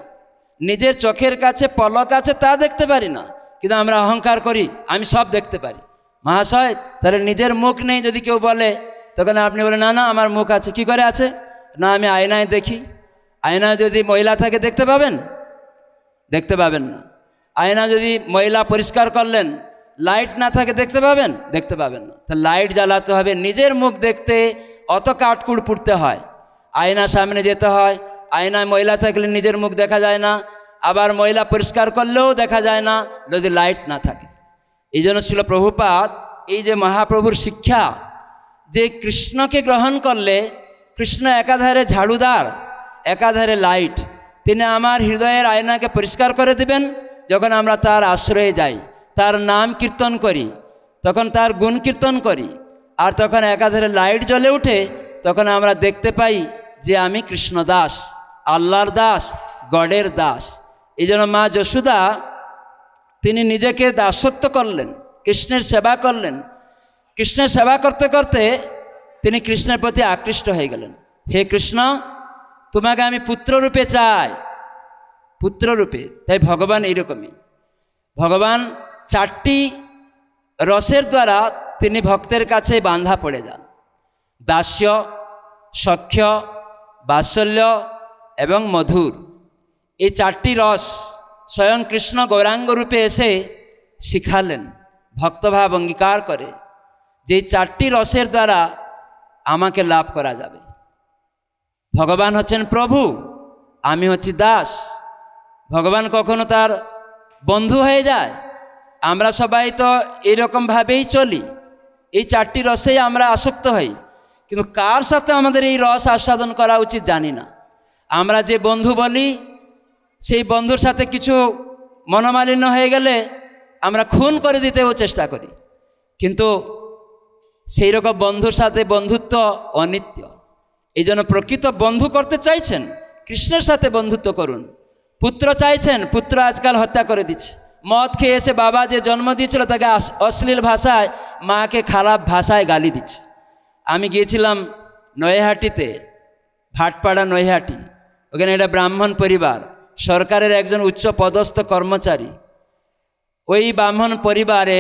নিজের চোখের কাছে পলক আছে তা দেখতে পারি না কিন্তু আমরা অহংকার করি আমি সব দেখতে পারি মহাশয় তাহলে নিজের মুখ নেই যদি কেউ বলে তখন আপনি বলে না না আমার মুখ আছে কি করে আছে না আমি আয়নায় দেখি আয়নায় যদি মহিলা থাকে দেখতে পাবেন দেখতে পাবেন না আয়না যদি মহিলা পরিষ্কার করলেন লাইট না থাকে দেখতে পাবেন দেখতে পাবেন না তা লাইট জ্বালাতে হবে নিজের মুখ দেখতে অত কাঠকুড় পুড়তে হয় আয়নার সামনে যেতে হয় আয়নায় ময়লা থাকলে নিজের মুখ দেখা যায় না আবার ময়লা পরিষ্কার করলেও দেখা যায় না যদি লাইট না থাকে এই জন্য ছিল প্রভুপাত এই যে মহাপ্রভুর শিক্ষা যে কৃষ্ণকে গ্রহণ করলে কৃষ্ণ একাধারে ঝাড়ুদার একাধারে লাইট তিনি আমার হৃদয়ের আয়নাকে পরিষ্কার করে দিবেন যখন আমরা তার আশ্রয়ে যাই তার নাম কীর্তন করি তখন তার গুণ কীর্তন করি আর তখন একাধারে লাইট জ্বলে উঠে তখন আমরা দেখতে পাই যে আমি কৃষ্ণ দাস আল্লাহর দাস গডের দাস এই জন্য মা যশুদা তিনি নিজেকে দাসত্ব করলেন কৃষ্ণের সেবা করলেন কৃষ্ণের সেবা করতে করতে তিনি কৃষ্ণের প্রতি আকৃষ্ট হয়ে গেলেন হে কৃষ্ণ তোমাকে আমি পুত্ররূপে চাই পুত্ররূপে তাই ভগবান এইরকমই ভগবান চারটি রসের দ্বারা তিনি ভক্তের কাছে বাঁধা পড়ে যান দাস্য সখ্য বাৎসল্য এবং মধুর এই চারটি রস স্বয়ং কৃষ্ণ গৌরাঙ্গ রূপে এসে শিখালেন ভক্তভাব অঙ্গীকার করে যে চারটি রসের দ্বারা আমাকে লাভ করা যাবে ভগবান হচ্ছেন প্রভু আমি হচ্ছি দাস ভগবান কখনো তার বন্ধু হয়ে যায় আমরা সবাই তো এরকমভাবেই চলি এই চারটি রসেই আমরা আসক্ত হই কিন্তু কার সাথে আমাদের এই রস আস্বাদন করা উচিত জানি না আমরা যে বন্ধু বলি সেই বন্ধুর সাথে কিছু মনোমালিন্য হয়ে গেলে আমরা খুন করে দিতেও চেষ্টা করি কিন্তু সেই রকম বন্ধুর সাথে বন্ধুত্ব অনিত্য এই জন্য প্রকৃত বন্ধু করতে চাইছেন কৃষ্ণের সাথে বন্ধুত্ব করুন পুত্র চাইছেন পুত্র আজকাল হত্যা করে দিচ্ছে মদ খেয়ে এসে বাবা যে জন্ম দিয়েছিল তাকে অশ্লীল ভাষায় মাকে খারাপ ভাষায় গালি দিচ্ছে আমি গিয়েছিলাম নয়হাটিতে ভাটপাড়া নৈহাটি ওখানে এটা ব্রাহ্মণ পরিবার সরকারের একজন উচ্চ পদস্থ কর্মচারী ওই ব্রাহ্মণ পরিবারে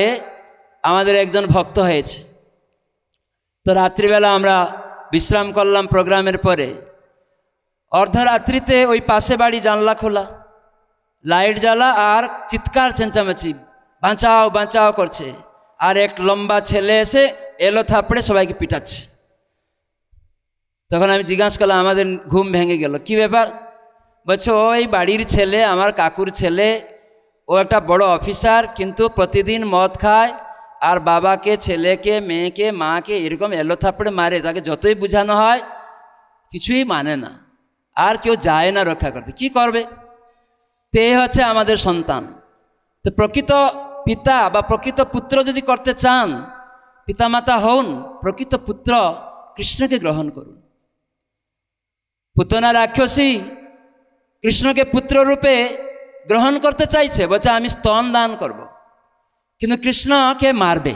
আমাদের একজন ভক্ত হয়েছে তো রাত্রিবেলা আমরা বিশ্রাম করলাম প্রোগ্রামের পরে অর্ধরাত্রিতে ওই পাশে বাড়ি জানলা খোলা লাইট জ্বালা আর চিৎকার চেঁচামেচি বাঁচাও বাঁচাও করছে আর এক লম্বা ছেলে এসে এলো থাপড়ে সবাইকে পিটাচ্ছে তখন আমি জিজ্ঞাসা করলাম আমাদের ঘুম ভেঙে গেল কি ব্যাপার বলছো ওই বাড়ির ছেলে আমার কাকুর ছেলে ও একটা বড় অফিসার কিন্তু প্রতিদিন মদ খায় আর বাবাকে ছেলেকে মেয়েকে মাকে এরকম এলো থাপড়ে মারে তাকে যতই বোঝানো হয় কিছুই মানে না আর কেউ যায় না রক্ষা করতে কি করবে তে হচ্ছে আমাদের সন্তান তো প্রকৃত পিতা বা প্রকৃত পুত্র যদি করতে চান পিতামাতা হন প্রকৃত পুত্র কৃষ্ণকে গ্রহণ করুন পুতনা রাক্ষসী কৃষ্ণকে পুত্র রূপে গ্রহণ করতে চাইছে বলছে আমি স্তন দান করব। কিন্তু কৃষ্ণকে মারবে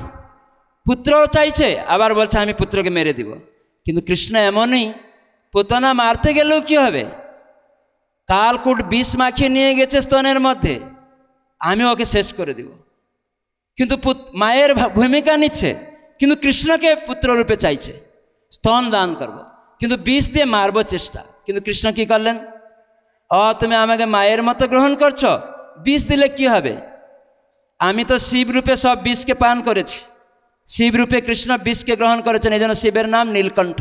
পুত্র চাইছে আবার বলছে আমি পুত্রকে মেরে দিব কিন্তু কৃষ্ণ এমনই পুতনা মারতে গেলেও কী হবে কালকুট বিষ মাখিয়ে নিয়ে গেছে স্তনের মধ্যে আমি ওকে শেষ করে দিব কিন্তু মায়ের ভূমিকা নিচ্ছে কিন্তু কৃষ্ণকে পুত্ররূপে চাইছে স্তন দান করবো কিন্তু বিষ দিয়ে মারবো চেষ্টা কিন্তু কৃষ্ণ কি করলেন অ তুমি আমাকে মায়ের মতো গ্রহণ করছো বিষ দিলে কি হবে আমি তো শিবরূপে সব বিষকে পান করেছি শিবরূপে কৃষ্ণ বিষকে গ্রহণ করেছেন এই জন্য শিবের নাম নীলকণ্ঠ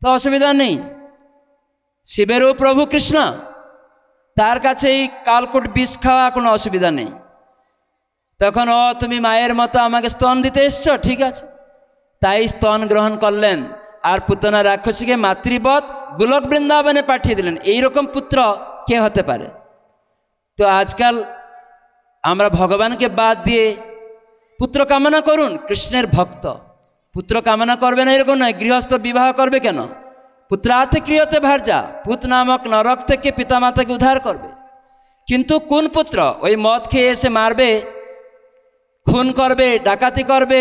তো অসুবিধা নেই শিবেরও প্রভু কৃষ্ণ তার কাছে এই কালকুট বিষ খাওয়া কোনো অসুবিধা নেই তখন ও তুমি মায়ের মতো আমাকে স্তন দিতে এসছো ঠিক আছে তাই স্তন গ্রহণ করলেন আর পুতনা রাক্ষসীকে মাতৃবধ গোলক বৃন্দাবনে পাঠিয়ে দিলেন এই রকম পুত্র কে হতে পারে তো আজকাল আমরা ভগবানকে বাদ দিয়ে পুত্র কামনা করুন কৃষ্ণের ভক্ত পুত্র কামনা করবে না এরকম নয় গৃহস্থ বিবাহ করবে কেন পুত্রাতে ক্রিয়তে ভার্যা পুত নামক নরক থেকে পিতামাতাকে উদ্ধার করবে কিন্তু কোন পুত্র ওই মদ খেয়ে এসে মারবে খুন করবে ডাকাতি করবে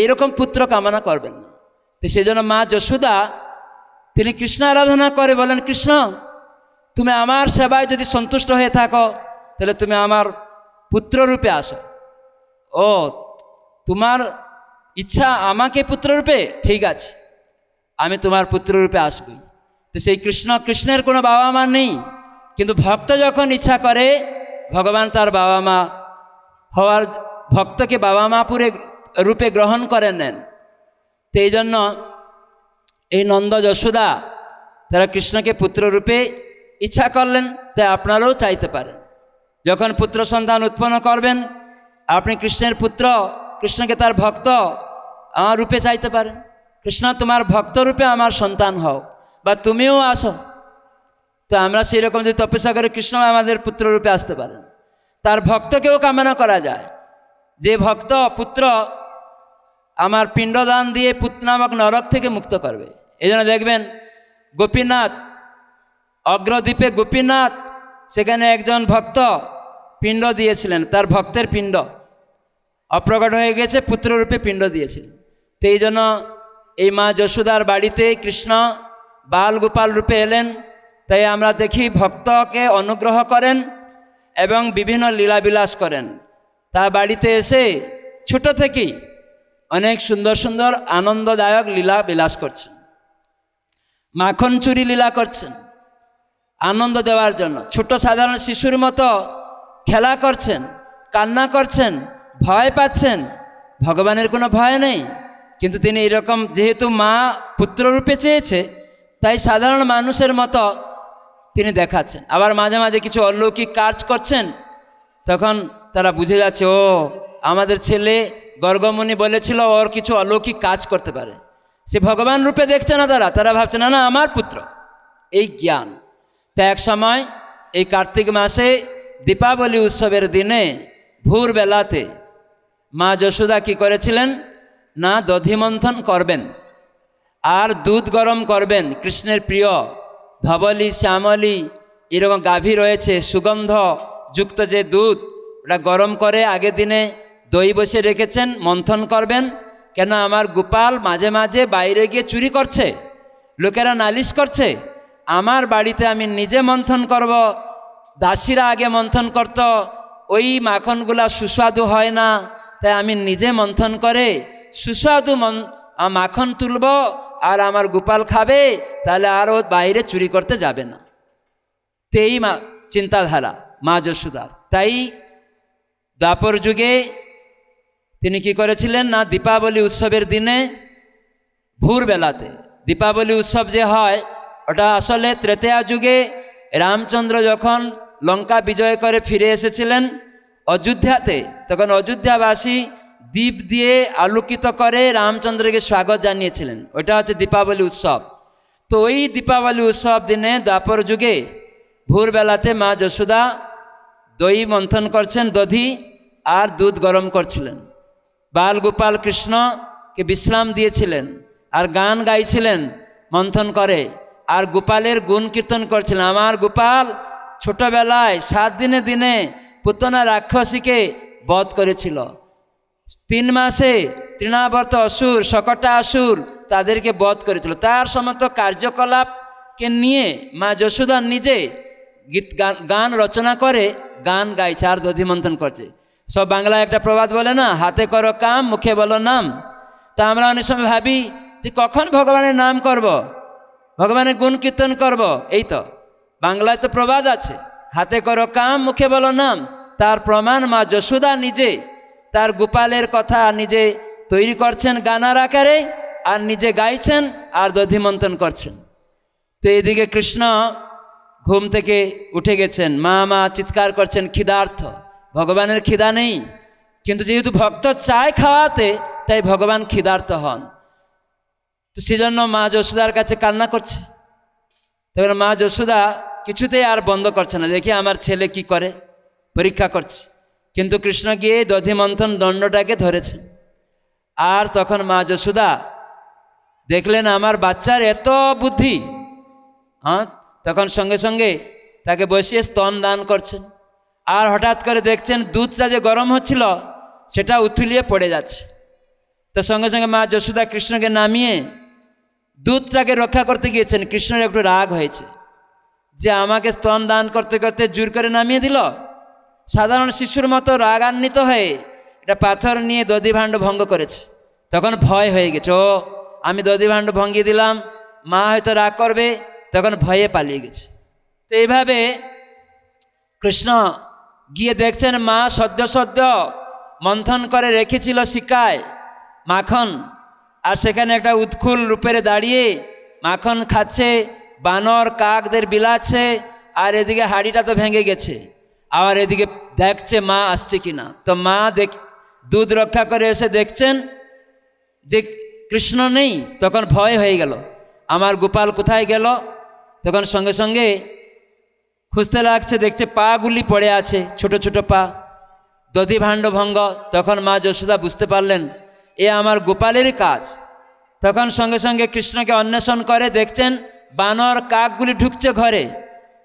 এইরকম পুত্র কামনা করবেন না তো সেই জন্য মা যশোদা তিনি কৃষ্ণ আরাধনা করে বলেন কৃষ্ণ তুমি আমার সেবায় যদি সন্তুষ্ট হয়ে থাকো তাহলে তুমি আমার পুত্র রূপে আসো ও তোমার ইচ্ছা আমাকে পুত্র রূপে ঠিক আছে আমি তোমার পুত্র রূপে আসবি তো সেই কৃষ্ণ কৃষ্ণের কোনো বাবা মা নেই কিন্তু ভক্ত যখন ইচ্ছা করে ভগবান তার বাবা মা হওয়ার ভক্তকে বাবা মা পুরে রূপে গ্রহণ করে নেন তো এই জন্য এই নন্দ যশোদা তারা কৃষ্ণকে পুত্র রূপে ইচ্ছা করলেন তাই আপনারাও চাইতে পারেন যখন পুত্র সন্তান উৎপন্ন করবেন আপনি কৃষ্ণের পুত্র কৃষ্ণকে তার ভক্ত আমার রূপে চাইতে পারেন কৃষ্ণ তোমার ভক্ত রূপে আমার সন্তান হও বা তুমিও আসো তো আমরা সেই রকম যদি তপস্যা করে কৃষ্ণ আমাদের পুত্র রূপে আসতে পারেন তার ভক্তকেও কামনা করা যায় যে ভক্ত পুত্র আমার পিণ্ডদান দিয়ে পুতনামক নরক থেকে মুক্ত করবে এই দেখবেন গোপীনাথ অগ্রদ্বীপে গোপীনাথ সেখানে একজন ভক্ত পিণ্ড দিয়েছিলেন তার ভক্তের পিণ্ড অপ্রকট হয়ে গেছে পুত্ররূপে পিণ্ড দিয়েছিলেন তো এই জন্য এই মা যশোদার বাড়িতে কৃষ্ণ বাল গোপাল রূপে এলেন তাই আমরা দেখি ভক্তকে অনুগ্রহ করেন এবং বিভিন্ন লীলাবিলাস করেন তার বাড়িতে এসে ছোট থেকেই অনেক সুন্দর সুন্দর আনন্দদায়ক লীলা বিলাস করছেন মাখন চুরি লীলা করছেন আনন্দ দেওয়ার জন্য ছোট সাধারণ শিশুর মতো খেলা করছেন কান্না করছেন ভয় পাচ্ছেন ভগবানের কোনো ভয় নেই কিন্তু তিনি এরকম যেহেতু মা পুত্ররূপে চেয়েছে তাই সাধারণ মানুষের মতো তিনি দেখাচ্ছেন আবার মাঝে মাঝে কিছু অলৌকিক কাজ করছেন তখন তারা বুঝে যাচ্ছে ও আমাদের ছেলে গর্গমণি বলেছিল ওর কিছু অলৌকিক কাজ করতে পারে সে ভগবান রূপে দেখছে না তারা তারা ভাবছে না না আমার পুত্র এই জ্ঞান তা এক সময় এই কার্তিক মাসে দীপাবলি উৎসবের দিনে ভোরবেলাতে মা যশোদা কি করেছিলেন না দধিমন্থন করবেন আর দুধ গরম করবেন কৃষ্ণের প্রিয় ধবলি শ্যামলি এরকম গাভী রয়েছে সুগন্ধ যুক্ত যে দুধ ওটা গরম করে আগের দিনে দই বসে রেখেছেন মন্থন করবেন কেন আমার গোপাল মাঝে মাঝে বাইরে গিয়ে চুরি করছে লোকেরা নালিশ করছে আমার বাড়িতে আমি নিজে মন্থন করব দাসীরা আগে মন্থন করত ওই মাখনগুলা সুস্বাদু হয় না তাই আমি নিজে মন্থন করে সুস্বাদু মন মাখন তুলব আর আমার গোপাল খাবে তাহলে আর ও বাইরে চুরি করতে যাবে না তেই মা চিন্তাধারা মা যশুদার তাই দাপর যুগে তিনি কি করেছিলেন না দীপাবলি উৎসবের দিনে ভোরবেলাতে দীপাবলি উৎসব যে হয় ওটা আসলে ত্রেতেয়া যুগে রামচন্দ্র যখন লঙ্কা বিজয় করে ফিরে এসেছিলেন অযোধ্যাতে তখন অযোধ্যাবাসী দ্বীপ দিয়ে আলোকিত করে রামচন্দ্রকে স্বাগত জানিয়েছিলেন ওটা হচ্ছে দীপাবলি উৎসব তো ওই দীপাবলি উৎসব দিনে দ্বাপর যুগে ভোরবেলাতে মা যশোদা দই মন্থন করছেন দধি আর দুধ গরম করছিলেন বাল গোপাল কৃষ্ণকে বিশ্রাম দিয়েছিলেন আর গান গাইছিলেন মন্থন করে আর গোপালের গুণ কীর্তন করছিলেন আমার গোপাল ছোটবেলায় সাত দিনে দিনে পুতনা রাক্ষসীকে বধ করেছিল তিন মাসে তৃণাবর্ত অসুর শকটা অসুর তাদেরকে বধ করেছিল তার সমস্ত কার্যকলাপকে নিয়ে মা যশোদা নিজে গীত গান রচনা করে গান গাইছে আর দধিমন্থন করছে সব বাংলা একটা প্রবাদ বলে না হাতে করো কাম মুখে বলো নাম তা আমরা অনেক সময় ভাবি যে কখন ভগবানের নাম করব। ভগবানের গুণ কীর্তন করব এই তো বাংলায় তো প্রবাদ আছে হাতে করো কাম মুখে বলো নাম তার প্রমাণ মা যশোদা নিজে তার গোপালের কথা নিজে তৈরি করছেন গানার আকারে আর নিজে গাইছেন আর দধিমন্থন করছেন তো এদিকে কৃষ্ণ ঘুম থেকে উঠে গেছেন মা মা চিৎকার করছেন ক্ষিদার্থ ভগবানের খিদা নেই কিন্তু যেহেতু ভক্ত চায় খাওয়াতে তাই ভগবান খিদার্ত হন তো সেজন্য মা যশোদার কাছে কান্না করছে তখন মা যশোদা কিছুতেই আর বন্ধ করছে না দেখি আমার ছেলে কি করে পরীক্ষা করছে কিন্তু কৃষ্ণ গিয়ে দধিমন্থন দণ্ডটাকে ধরেছে আর তখন মা যশোদা দেখলেন আমার বাচ্চার এত বুদ্ধি হ্যাঁ তখন সঙ্গে সঙ্গে তাকে বসিয়ে স্তন দান করছেন আর হঠাৎ করে দেখছেন দুধটা যে গরম হচ্ছিল সেটা উথুলিয়ে পড়ে যাচ্ছে তো সঙ্গে সঙ্গে মা যশোদা কৃষ্ণকে নামিয়ে দুধটাকে রক্ষা করতে গিয়েছেন কৃষ্ণের একটু রাগ হয়েছে যে আমাকে স্তন দান করতে করতে জোর করে নামিয়ে দিল সাধারণ শিশুর মতো রাগান্বিত হয়ে এটা পাথর নিয়ে ভাণ্ড ভঙ্গ করেছে তখন ভয় হয়ে গেছে ও আমি দধি ভাণ্ড ভঙ্গিয়ে দিলাম মা হয়তো রাগ করবে তখন ভয়ে পালিয়ে গেছে তো এইভাবে কৃষ্ণ গিয়ে দেখছেন মা সদ্য সদ্য মন্থন করে রেখেছিল শিকায় মাখন আর সেখানে একটা উৎকুল রূপের দাঁড়িয়ে মাখন খাচ্ছে বানর কাকদের বিলাচ্ছে আর এদিকে হাড়িটা তো ভেঙে গেছে আবার এদিকে দেখছে মা আসছে কিনা তো মা দেখ দুধ রক্ষা করে এসে দেখছেন যে কৃষ্ণ নেই তখন ভয় হয়ে গেল আমার গোপাল কোথায় গেল তখন সঙ্গে সঙ্গে খুঁজতে লাগছে দেখছে পাগুলি পড়ে আছে ছোট ছোট পা দধি ভাণ্ড ভঙ্গ তখন মা যশোদা বুঝতে পারলেন এ আমার গোপালেরই কাজ তখন সঙ্গে সঙ্গে কৃষ্ণকে অন্বেষণ করে দেখছেন বানর কাকগুলি ঢুকছে ঘরে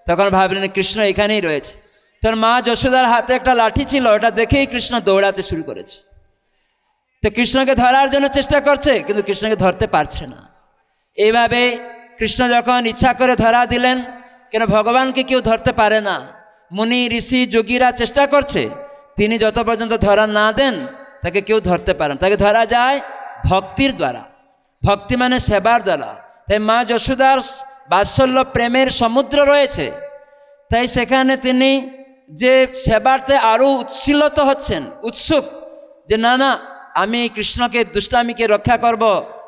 তখন ভাবলেন কৃষ্ণ এখানেই রয়েছে তার মা যশোদার হাতে একটা লাঠি ছিল ওটা দেখেই কৃষ্ণ দৌড়াতে শুরু করেছে তো কৃষ্ণকে ধরার জন্য চেষ্টা করছে কিন্তু কৃষ্ণকে ধরতে পারছে না এইভাবে কৃষ্ণ যখন ইচ্ছা করে ধরা দিলেন কেন ভগবানকে কেউ ধরতে পারে না মুনি ঋষি যোগীরা চেষ্টা করছে তিনি যত পর্যন্ত ধরা না দেন তাকে কেউ ধরতে পারেন তাকে ধরা যায় ভক্তির দ্বারা ভক্তি মানে সেবার দ্বারা তাই মা যশোদার বাৎসল্য প্রেমের সমুদ্র রয়েছে তাই সেখানে তিনি যে সেবারতে আরও উৎসিলত হচ্ছেন উৎসুক যে না না আমি কৃষ্ণকে দুষ্টামিকে রক্ষা করব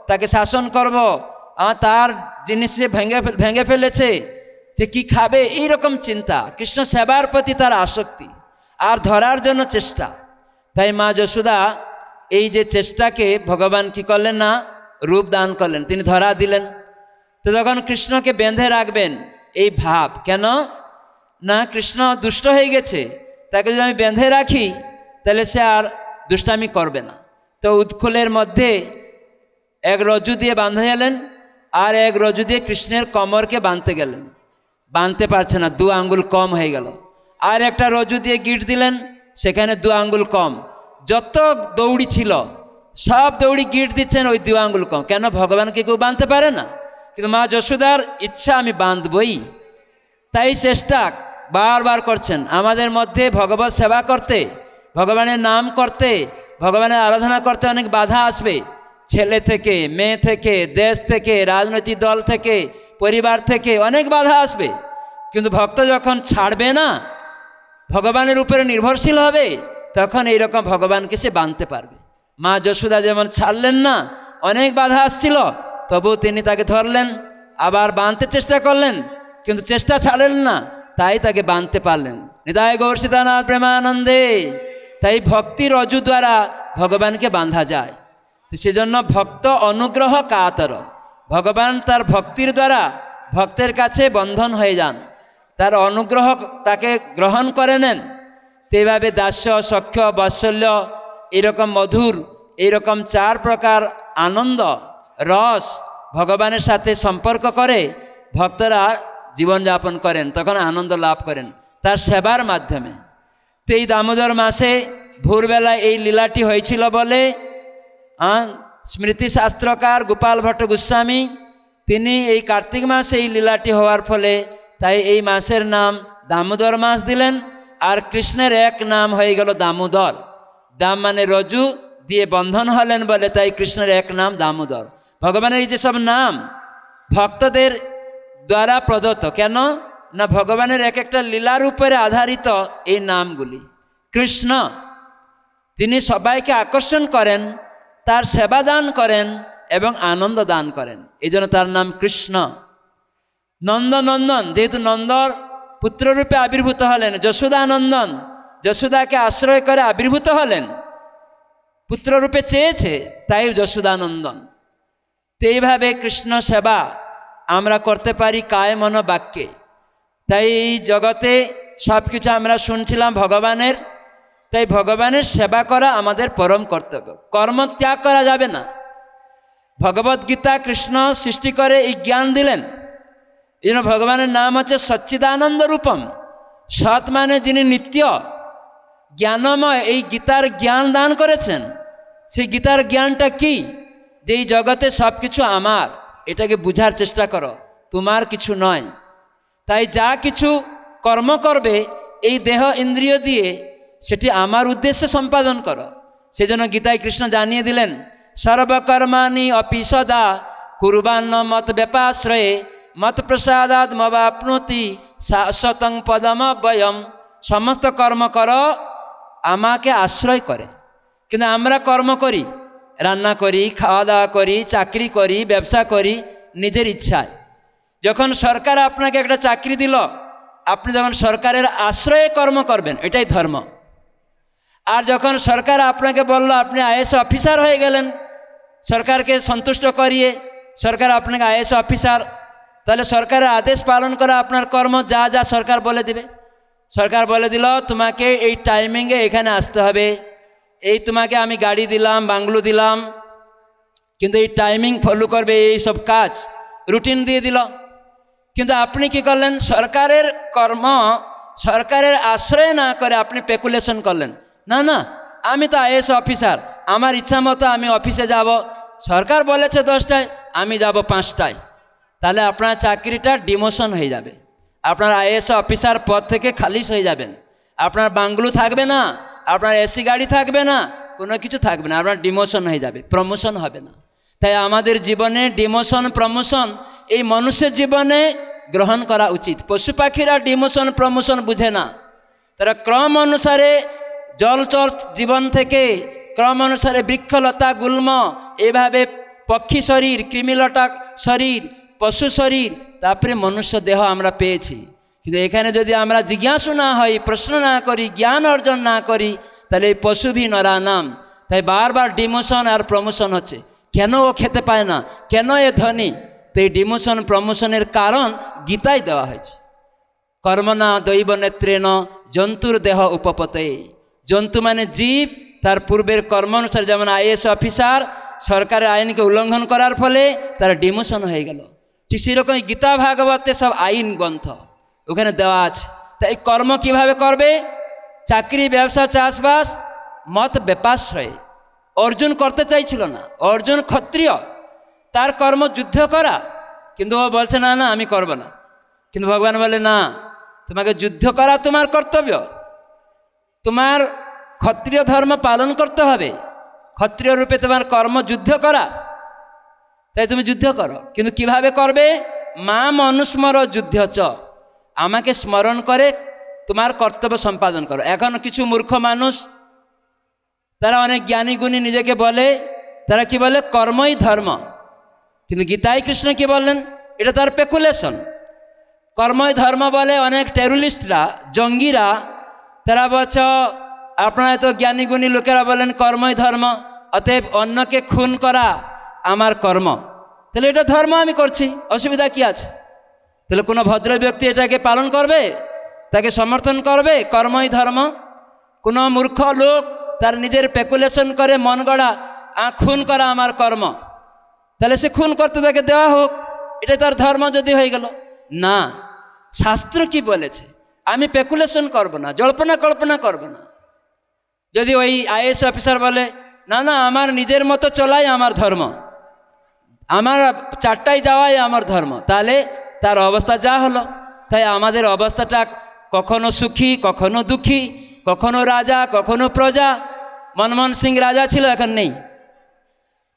তাকে শাসন করব আমার তার জিনিস ভেঙে ভেঙে ফেলেছে যে কি খাবে এই রকম চিন্তা কৃষ্ণ সেবার প্রতি তার আসক্তি আর ধরার জন্য চেষ্টা তাই মা যশোদা এই যে চেষ্টাকে ভগবান কি করলেন না রূপ দান করলেন তিনি ধরা দিলেন তো তখন কৃষ্ণকে বেঁধে রাখবেন এই ভাব কেন না কৃষ্ণ দুষ্ট হয়ে গেছে তাকে যদি আমি বেঁধে রাখি তাহলে সে আর দুষ্টামি করবে না তো উৎকুলের মধ্যে এক রজু দিয়ে বাঁধে গেলেন আর এক রজু দিয়ে কৃষ্ণের কমরকে বাঁধতে গেলেন বাঁধতে পারছে না দু আঙ্গুল কম হয়ে গেল আর একটা রজু দিয়ে গিট দিলেন সেখানে দু আঙ্গুল কম যত দৌড়ি ছিল সব দৌড়ি গিট দিচ্ছেন ওই দু আঙ্গুল কম কেন ভগবানকে কেউ বাঁধতে পারে না কিন্তু মা যশোদার ইচ্ছা আমি বাঁধবই তাই চেষ্টা বারবার করছেন আমাদের মধ্যে ভগবত সেবা করতে ভগবানের নাম করতে ভগবানের আরাধনা করতে অনেক বাধা আসবে ছেলে থেকে মেয়ে থেকে দেশ থেকে রাজনৈতিক দল থেকে পরিবার থেকে অনেক বাধা আসবে কিন্তু ভক্ত যখন ছাড়বে না ভগবানের উপরে নির্ভরশীল হবে তখন এই রকম ভগবানকে সে বাঁধতে পারবে মা যশোদা যেমন ছাড়লেন না অনেক বাধা আসছিল তবু তিনি তাকে ধরলেন আবার বাঁধতে চেষ্টা করলেন কিন্তু চেষ্টা ছাড়লেন না তাই তাকে বাঁধতে পারলেন নিদায় গৌর সীতানাথ প্রেমানন্দে তাই ভক্তি রজু দ্বারা ভগবানকে বাঁধা যায় সেজন্য ভক্ত অনুগ্রহ কাতর ভগবান তার ভক্তির দ্বারা ভক্তের কাছে বন্ধন হয়ে যান তার অনুগ্রহ তাকে গ্রহণ করে নেন তেভাবে দাস্য সখ্য বাৎসল্য এরকম মধুর এরকম চার প্রকার আনন্দ রস ভগবানের সাথে সম্পর্ক করে ভক্তরা জীবনযাপন করেন তখন আনন্দ লাভ করেন তার সেবার মাধ্যমে তো এই দামোদর মাসে ভোরবেলা এই লীলাটি হয়েছিল বলে হ্যাঁ স্মৃতিশাস্ত্রকার গোপাল ভট্ট গোস্বামী তিনি এই কার্তিক মাসে এই লীলাটি হওয়ার ফলে তাই এই মাসের নাম দামোদর মাস দিলেন আর কৃষ্ণের এক নাম হয়ে গেল দামোদর দাম মানে রজু দিয়ে বন্ধন হলেন বলে তাই কৃষ্ণের এক নাম দামোদর ভগবানের এই যেসব নাম ভক্তদের দ্বারা প্রদত্ত কেন না ভগবানের এক একটা লীলার উপরে আধারিত এই নামগুলি কৃষ্ণ তিনি সবাইকে আকর্ষণ করেন তার সেবা দান করেন এবং আনন্দ দান করেন এই জন্য তার নাম কৃষ্ণ নন্দনন্দন যেহেতু নন্দর পুত্ররূপে আবির্ভূত হলেন যশোদা নন্দন যশোদাকে আশ্রয় করে আবির্ভূত হলেন পুত্ররূপে চেয়েছে তাই যশোদানন্দন তো এইভাবে কৃষ্ণ সেবা আমরা করতে পারি কায় মন বাক্যে তাই এই জগতে সব কিছু আমরা শুনছিলাম ভগবানের তাই ভগবানের সেবা করা আমাদের পরম কর্তব্য কর্ম ত্যাগ করা যাবে না ভগবত গীতা কৃষ্ণ সৃষ্টি করে এই জ্ঞান দিলেন যেন ভগবানের নাম হচ্ছে সচ্চিদানন্দ রূপম সৎ মানে যিনি নিত্য জ্ঞানময় এই গীতার জ্ঞান দান করেছেন সেই গীতার জ্ঞানটা কি যে এই জগতে সব কিছু আমার এটাকে বুঝার চেষ্টা করো তোমার কিছু নয় তাই যা কিছু কর্ম করবে এই দেহ ইন্দ্রিয় দিয়ে সেটি আমার উদ্দেশ্যে সম্পাদন কর সেজন্য গীতায় কৃষ্ণ জানিয়ে দিলেন সর্বকর্মাণি অপি সদা কুরবান্ন মত ব্যাপাশ্রয়ে মত প্রসাদাদ মবাপ্নতি শাশ্বতং বয়ম সমস্ত কর্ম কর আমাকে আশ্রয় করে কিন্তু আমরা কর্ম করি রান্না করি খাওয়া দাওয়া করি চাকরি করি ব্যবসা করি নিজের ইচ্ছায় যখন সরকার আপনাকে একটা চাকরি দিল আপনি যখন সরকারের আশ্রয়ে কর্ম করবেন এটাই ধর্ম আর যখন সরকার আপনাকে বলল আপনি আইএস অফিসার হয়ে গেলেন সরকারকে সন্তুষ্ট করিয়ে সরকার আপনাকে আইএস অফিসার তাহলে সরকারের আদেশ পালন করা আপনার কর্ম যা যা সরকার বলে দিবে সরকার বলে দিল তোমাকে এই টাইমিংয়ে এখানে আসতে হবে এই তোমাকে আমি গাড়ি দিলাম বাংলো দিলাম কিন্তু এই টাইমিং ফলো করবে এই সব কাজ রুটিন দিয়ে দিল কিন্তু আপনি কি করলেন সরকারের কর্ম সরকারের আশ্রয় না করে আপনি পেকুলেশন করলেন না না আমি তো আইএস অফিসার আমার ইচ্ছা মতো আমি অফিসে যাব সরকার বলেছে দশটায় আমি যাব পাঁচটায় তাহলে আপনার চাকরিটা ডিমোশন হয়ে যাবে আপনার আইএস অফিসার পদ থেকে খালিস হয়ে যাবেন আপনার বাংলু থাকবে না আপনার এসি গাড়ি থাকবে না কোনো কিছু থাকবে না আপনার ডিমোশন হয়ে যাবে প্রমোশন হবে না তাই আমাদের জীবনে ডিমোশন প্রমোশন এই মানুষের জীবনে গ্রহণ করা উচিত পশু পাখিরা ডিমোশন প্রমোশন বুঝে না তারা ক্রম অনুসারে জলচর জীবন থেকে ক্রম অনুসারে বৃক্ষলতা গুল্ম এভাবে পক্ষী শরীর কৃমিলতা শরীর পশু শরীর তারপরে মনুষ্য দেহ আমরা পেয়েছি কিন্তু এখানে যদি আমরা জিজ্ঞাসু না হই প্রশ্ন না করি জ্ঞান অর্জন না করি তাহলে এই পশু ভি নরা নাম তাই বারবার ডিমোশন আর প্রমোশন হচ্ছে কেন ও খেতে পায় না কেন এ ধনী তো এই ডিমোশন প্রমোশনের কারণ গীতায় দেওয়া হয়েছে কর্মনা দৈব নেত্রেণ জন্তুর দেহ উপপতেই জন্তু মানে জীব তার পূর্বের কর্ম অনুসারে যেমন আইএস অফিসার সরকারের আইনকে উল্লঙ্ঘন করার ফলে তার ডিমোশন হয়ে গেল ঠিক সেরকম গীতা ভাগবতে সব আইন গ্রন্থ ওখানে দেওয়া আছে তা এই কর্ম কিভাবে করবে চাকরি ব্যবসা চাষবাস মত ব্যাপাশ্রয়ে অর্জুন করতে চাইছিল না অর্জুন ক্ষত্রিয় তার কর্ম যুদ্ধ করা কিন্তু ও বলছে না না আমি করব না কিন্তু ভগবান বলে না তোমাকে যুদ্ধ করা তোমার কর্তব্য তোমার ক্ষত্রিয় ধর্ম পালন করতে হবে ক্ষত্রিয় রূপে তোমার কর্ম যুদ্ধ করা তাই তুমি যুদ্ধ করো কিন্তু কিভাবে করবে মা মনুস্মর যুদ্ধ চ আমাকে স্মরণ করে তোমার কর্তব্য সম্পাদন করো এখন কিছু মূর্খ মানুষ তারা অনেক জ্ঞানী গুণী নিজেকে বলে তারা কি বলে কর্মই ধর্ম কিন্তু গীতাই কৃষ্ণ কি বললেন এটা তার পেকুলেশন কর্মই ধর্ম বলে অনেক টেরুলিস্টরা জঙ্গিরা তারা বছ আপনার তো জ্ঞানীগুণী লোকেরা বলেন কর্মই ধর্ম অতএব অন্যকে খুন করা আমার কর্ম তাহলে এটা ধর্ম আমি করছি অসুবিধা কি আছে তাহলে কোনো ভদ্র ব্যক্তি এটাকে পালন করবে তাকে সমর্থন করবে কর্মই ধর্ম কোনো মূর্খ লোক তার নিজের পেকুলেশন করে মন গড়া খুন করা আমার কর্ম তাহলে সে খুন করতে তাকে দেওয়া হোক এটা তার ধর্ম যদি হয়ে গেল না শাস্ত্র কি বলেছে আমি পেকুলেশন করব না জল্পনা কল্পনা করব না যদি ওই আইএস অফিসার বলে না না আমার নিজের মতো চলাই আমার ধর্ম আমার চারটায় যাওয়াই আমার ধর্ম তাহলে তার অবস্থা যা হলো তাই আমাদের অবস্থাটা কখনো সুখী কখনো দুঃখী কখনো রাজা কখনো প্রজা মনমোহন সিং রাজা ছিল এখন নেই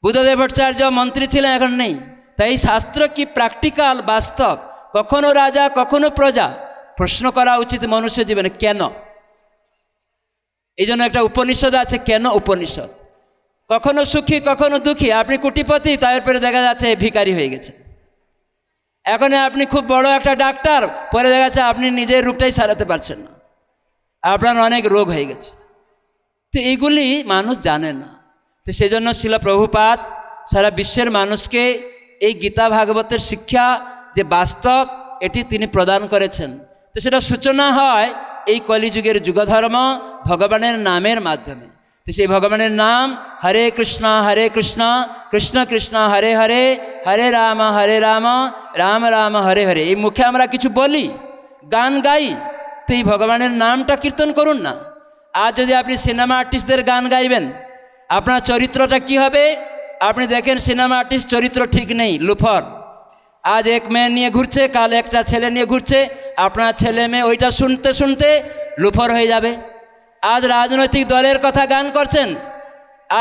বুদ্ধদেব ভট্টাচার্য মন্ত্রী ছিলেন এখন নেই তাই শাস্ত্র কি প্র্যাকটিক্যাল বাস্তব কখনো রাজা কখনো প্রজা প্রশ্ন করা উচিত মনুষ্য জীবনে কেন এই জন্য একটা উপনিষদ আছে কেন উপনিষদ কখনো সুখী কখনো দুঃখী আপনি কুটিপতি তারপরে দেখা যাচ্ছে ভিকারি হয়ে গেছে এখন আপনি খুব বড় একটা ডাক্তার পরে দেখা যাচ্ছে আপনি নিজের রূপটাই সারাতে পারছেন না আপনার অনেক রোগ হয়ে গেছে তো এইগুলি মানুষ জানে না তো সেজন্য ছিল প্রভুপাত সারা বিশ্বের মানুষকে এই গীতা ভাগবতের শিক্ষা যে বাস্তব এটি তিনি প্রদান করেছেন তো সেটা সূচনা হয় এই কলিযুগের যুগধর্ম ভগবানের নামের মাধ্যমে তো সেই ভগবানের নাম হরে কৃষ্ণ হরে কৃষ্ণ কৃষ্ণ কৃষ্ণ হরে হরে হরে রাম হরে রাম রাম রাম হরে হরে এই মুখে আমরা কিছু বলি গান গাই তো এই ভগবানের নামটা কীর্তন করুন না আর যদি আপনি সিনেমা আর্টিস্টদের গান গাইবেন আপনার চরিত্রটা কি হবে আপনি দেখেন সিনেমা আর্টিস্ট চরিত্র ঠিক নেই লুফর আজ এক মেয়ে নিয়ে ঘুরছে কাল একটা ছেলে নিয়ে ঘুরছে আপনার ছেলে মেয়ে ওইটা শুনতে শুনতে লুফর হয়ে যাবে আজ রাজনৈতিক দলের কথা গান করছেন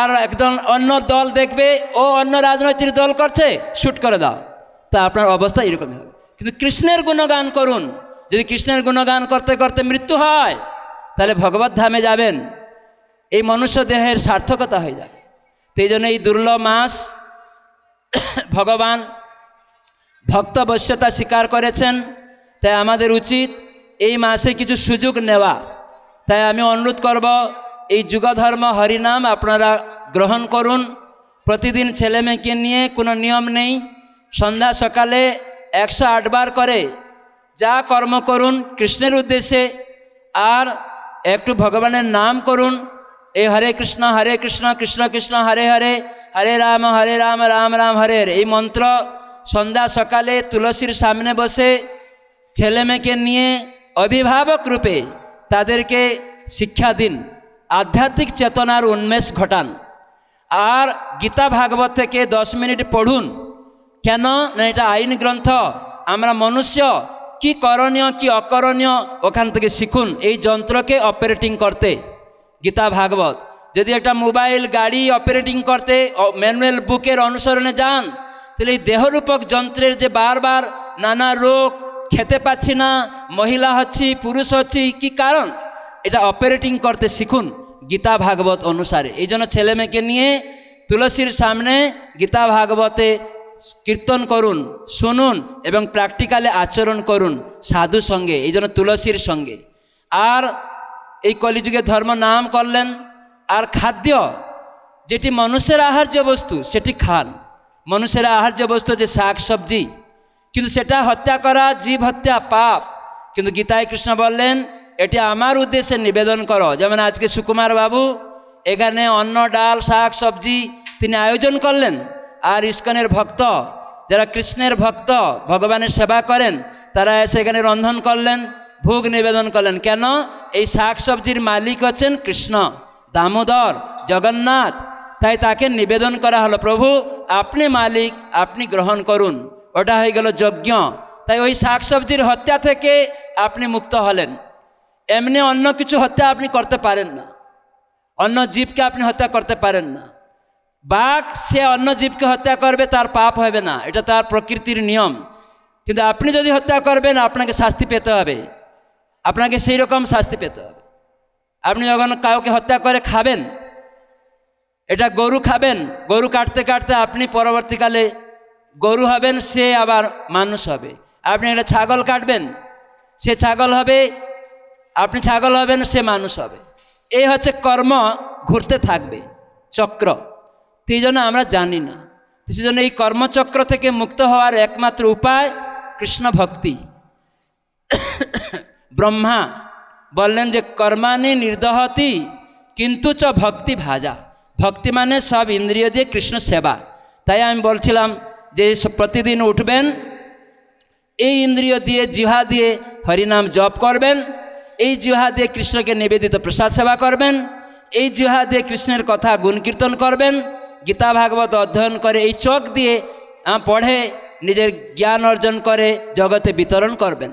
আর একদম অন্য দল দেখবে ও অন্য রাজনৈতিক দল করছে শ্যুট করে দাও তা আপনার অবস্থা এরকমই হবে কিন্তু কৃষ্ণের গুণগান করুন যদি কৃষ্ণের গুণগান করতে করতে মৃত্যু হয় তাহলে ভগবত ধামে যাবেন এই মনুষ্য দেহের সার্থকতা হয়ে যাবে তো এই জন্য এই দুর্লভ মাস <coughs> ভগবান ভক্তবশ্যতা স্বীকার করেছেন তাই আমাদের উচিত এই মাসে কিছু সুযোগ নেওয়া তাই আমি অনুরোধ করব এই যুগধর্ম হরিনাম আপনারা গ্রহণ করুন প্রতিদিন ছেলে মেয়েকে নিয়ে কোনো নিয়ম নেই সন্ধ্যা সকালে একশো আটবার করে যা কর্ম করুন কৃষ্ণের উদ্দেশ্যে আর একটু ভগবানের নাম করুন এই হরে কৃষ্ণ হরে কৃষ্ণ কৃষ্ণ কৃষ্ণ হরে হরে হরে রাম হরে রাম রাম রাম হরে হরে এই মন্ত্র সন্ধ্যা সকালে তুলসীর সামনে বসে ছেলে মেয়েকে নিয়ে অভিভাবক রূপে তাদেরকে শিক্ষা দিন আধ্যাত্মিক চেতনার উন্মেষ ঘটান আর গীতা ভাগবত থেকে দশ মিনিট পড়ুন কেন না এটা আইন গ্রন্থ আমরা মনুষ্য কি করণীয় কি অকরণীয় ওখান থেকে শিখুন এই যন্ত্রকে অপারেটিং করতে গীতা ভাগবত যদি একটা মোবাইল গাড়ি অপারেটিং করতে ম্যানুয়াল বুকের অনুসরণে যান তাহলে এই দেহরূপক যন্ত্রের যে বারবার নানা রোগ খেতে পাচ্ছি না মহিলা হচ্ছি পুরুষ হচ্ছি কি কারণ এটা অপারেটিং করতে শিখুন গীতা ভাগবত অনুসারে এই জন্য ছেলে মেয়েকে নিয়ে তুলসীর সামনে গীতা ভাগবতে কীর্তন করুন শুনুন এবং প্র্যাকটিক্যালে আচরণ করুন সাধু সঙ্গে এই জন্য তুলসীর সঙ্গে আর এই কলিযুগে ধর্ম নাম করলেন আর খাদ্য যেটি মানুষের আহার্য বস্তু সেটি খান মানুষের আহার্য বস্তু যে শাক সবজি কিন্তু সেটা হত্যা করা জীব হত্যা পাপ কিন্তু গীতায় কৃষ্ণ বললেন এটি আমার উদ্দেশ্যে নিবেদন করো যেমন আজকে সুকুমার বাবু এখানে অন্ন ডাল শাক সবজি তিনি আয়োজন করলেন আর ইস্কনের ভক্ত যারা কৃষ্ণের ভক্ত ভগবানের সেবা করেন তারা এসে এখানে রন্ধন করলেন ভোগ নিবেদন করলেন কেন এই শাক সবজির মালিক হচ্ছেন কৃষ্ণ দামোদর জগন্নাথ তাই তাকে নিবেদন করা হলো প্রভু আপনি মালিক আপনি গ্রহণ করুন ওটা হয়ে গেল যজ্ঞ তাই ওই শাকসবজির হত্যা থেকে আপনি মুক্ত হলেন এমনি অন্য কিছু হত্যা আপনি করতে পারেন না অন্য জীবকে আপনি হত্যা করতে পারেন না বাঘ সে অন্য জীবকে হত্যা করবে তার পাপ হবে না এটা তার প্রকৃতির নিয়ম কিন্তু আপনি যদি হত্যা করবেন আপনাকে শাস্তি পেতে হবে আপনাকে সেই রকম শাস্তি পেতে হবে আপনি যখন কাউকে হত্যা করে খাবেন এটা গরু খাবেন গরু কাটতে কাটতে আপনি পরবর্তীকালে গরু হবেন সে আবার মানুষ হবে আপনি একটা ছাগল কাটবেন সে ছাগল হবে আপনি ছাগল হবেন সে মানুষ হবে এই হচ্ছে কর্ম ঘুরতে থাকবে চক্র সেই জন্য আমরা জানি না সেই জন্য এই কর্মচক্র থেকে মুক্ত হওয়ার একমাত্র উপায় কৃষ্ণ ভক্তি ব্রহ্মা বললেন যে কর্মানি নির্দহতি কিন্তু চ ভক্তি ভাজা ভক্তি মানে সব ইন্দ্রিয় দিয়ে কৃষ্ণ সেবা তাই আমি বলছিলাম যে প্রতিদিন উঠবেন এই ইন্দ্রিয় দিয়ে জিহা দিয়ে হরিনাম জপ করবেন এই জিহা দিয়ে কৃষ্ণকে নিবেদিত প্রসাদ সেবা করবেন এই জিহা দিয়ে কৃষ্ণের কথা গুণ কীর্তন করবেন গীতা ভাগবত অধ্যয়ন করে এই চোখ দিয়ে পড়ে নিজের জ্ঞান অর্জন করে জগতে বিতরণ করবেন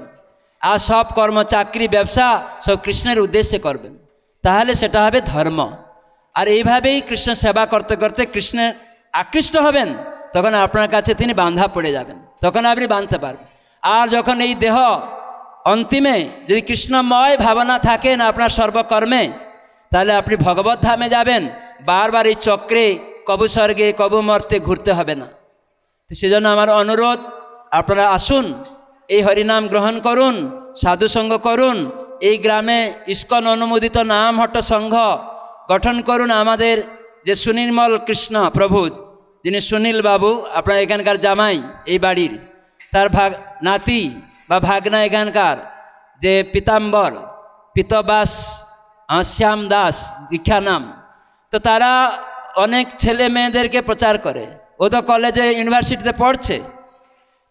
আর সব কর্ম চাকরি ব্যবসা সব কৃষ্ণের উদ্দেশ্যে করবেন তাহলে সেটা হবে ধর্ম আর এইভাবেই কৃষ্ণ সেবা করতে করতে কৃষ্ণের আকৃষ্ট হবেন তখন আপনার কাছে তিনি বাঁধা পড়ে যাবেন তখন আপনি বাঁধতে পারবেন আর যখন এই দেহ অন্তিমে যদি কৃষ্ণময় ভাবনা থাকেন আপনার সর্বকর্মে তাহলে আপনি ভগবত ধামে যাবেন বারবার এই চক্রে কবু স্বর্গে কবু মর্তে ঘুরতে হবে না তো সেজন্য আমার অনুরোধ আপনারা আসুন এই হরিনাম গ্রহণ করুন সাধুসঙ্গ করুন এই গ্রামে ইস্কন অনুমোদিত নাম হট্ট সংঘ গঠন করুন আমাদের যে সুনির্মল কৃষ্ণ প্রভু যিনি সুনীল বাবু আপনার এখানকার জামাই এই বাড়ির তার ভাগ নাতি বা ভাগনা এখানকার যে পিতাম্বর পিতবাস শ্যাম দাস দীক্ষা নাম তো তারা অনেক ছেলে মেয়েদেরকে প্রচার করে ও তো কলেজে ইউনিভার্সিটিতে পড়ছে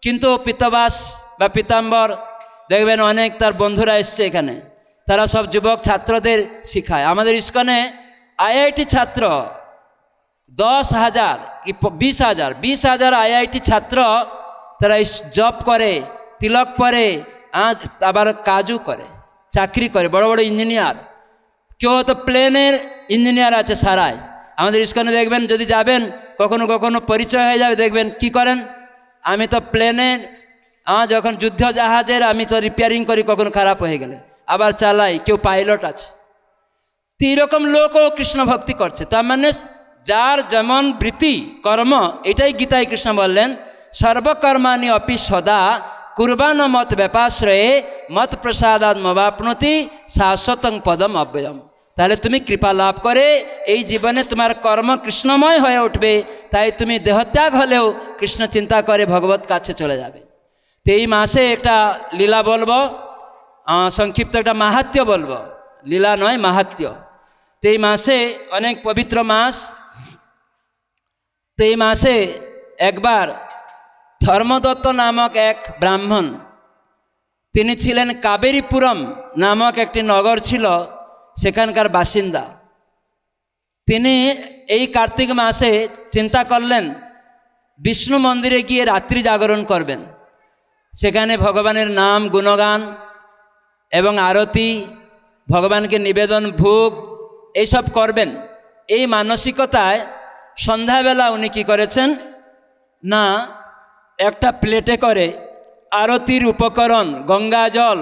কিন্তু পিতবাস বা পিতাম্বর দেখবেন অনেক তার বন্ধুরা এসছে এখানে তারা সব যুবক ছাত্রদের শিখায় আমাদের ইস্কনে আইআইটি ছাত্র দশ হাজার কি বিশ হাজার বিশ হাজার আইআইটি ছাত্র তারা জব করে তিলক করে আজ আবার কাজও করে চাকরি করে বড় বড় ইঞ্জিনিয়ার কেউ তো প্লেনের ইঞ্জিনিয়ার আছে সারায় আমাদের স্কুলে দেখবেন যদি যাবেন কখনো কখনো পরিচয় হয়ে যাবে দেখবেন কি করেন আমি তো প্লেনের যখন যুদ্ধ জাহাজের আমি তো রিপেয়ারিং করি কখনো খারাপ হয়ে গেলে আবার চালাই কেউ পাইলট আছে তো এরকম লোকও কৃষ্ণ ভক্তি করছে তার মানে যার যেমন বৃত্তি কর্ম এটাই গীতায় কৃষ্ণ বললেন সর্বকর্মাণি অপি সদা কুরবান মত ব্যাপাশ্রয়ে মত প্রসাদাত মবাপনতি শাশ্বতং পদম অব্যয়ম তাহলে তুমি কৃপা লাভ করে এই জীবনে তোমার কর্ম কৃষ্ণময় হয়ে উঠবে তাই তুমি দেহত্যাগ হলেও কৃষ্ণ চিন্তা করে ভগবত কাছে চলে যাবে তো এই মাসে একটা লীলা বলব সংক্ষিপ্ত একটা মাহাত্ম্য বলব লীলা নয় মাহাত্ম্য তো এই মাসে অনেক পবিত্র মাস তো এই মাসে একবার ধর্মদত্ত নামক এক ব্রাহ্মণ তিনি ছিলেন কাবেরীপুরম নামক একটি নগর ছিল সেখানকার বাসিন্দা তিনি এই কার্তিক মাসে চিন্তা করলেন বিষ্ণু মন্দিরে গিয়ে রাত্রি জাগরণ করবেন সেখানে ভগবানের নাম গুণগান এবং আরতি ভগবানকে নিবেদন ভোগ এইসব করবেন এই মানসিকতায় সন্ধ্যাবেলা উনি কী করেছেন না একটা প্লেটে করে আরতির উপকরণ গঙ্গা জল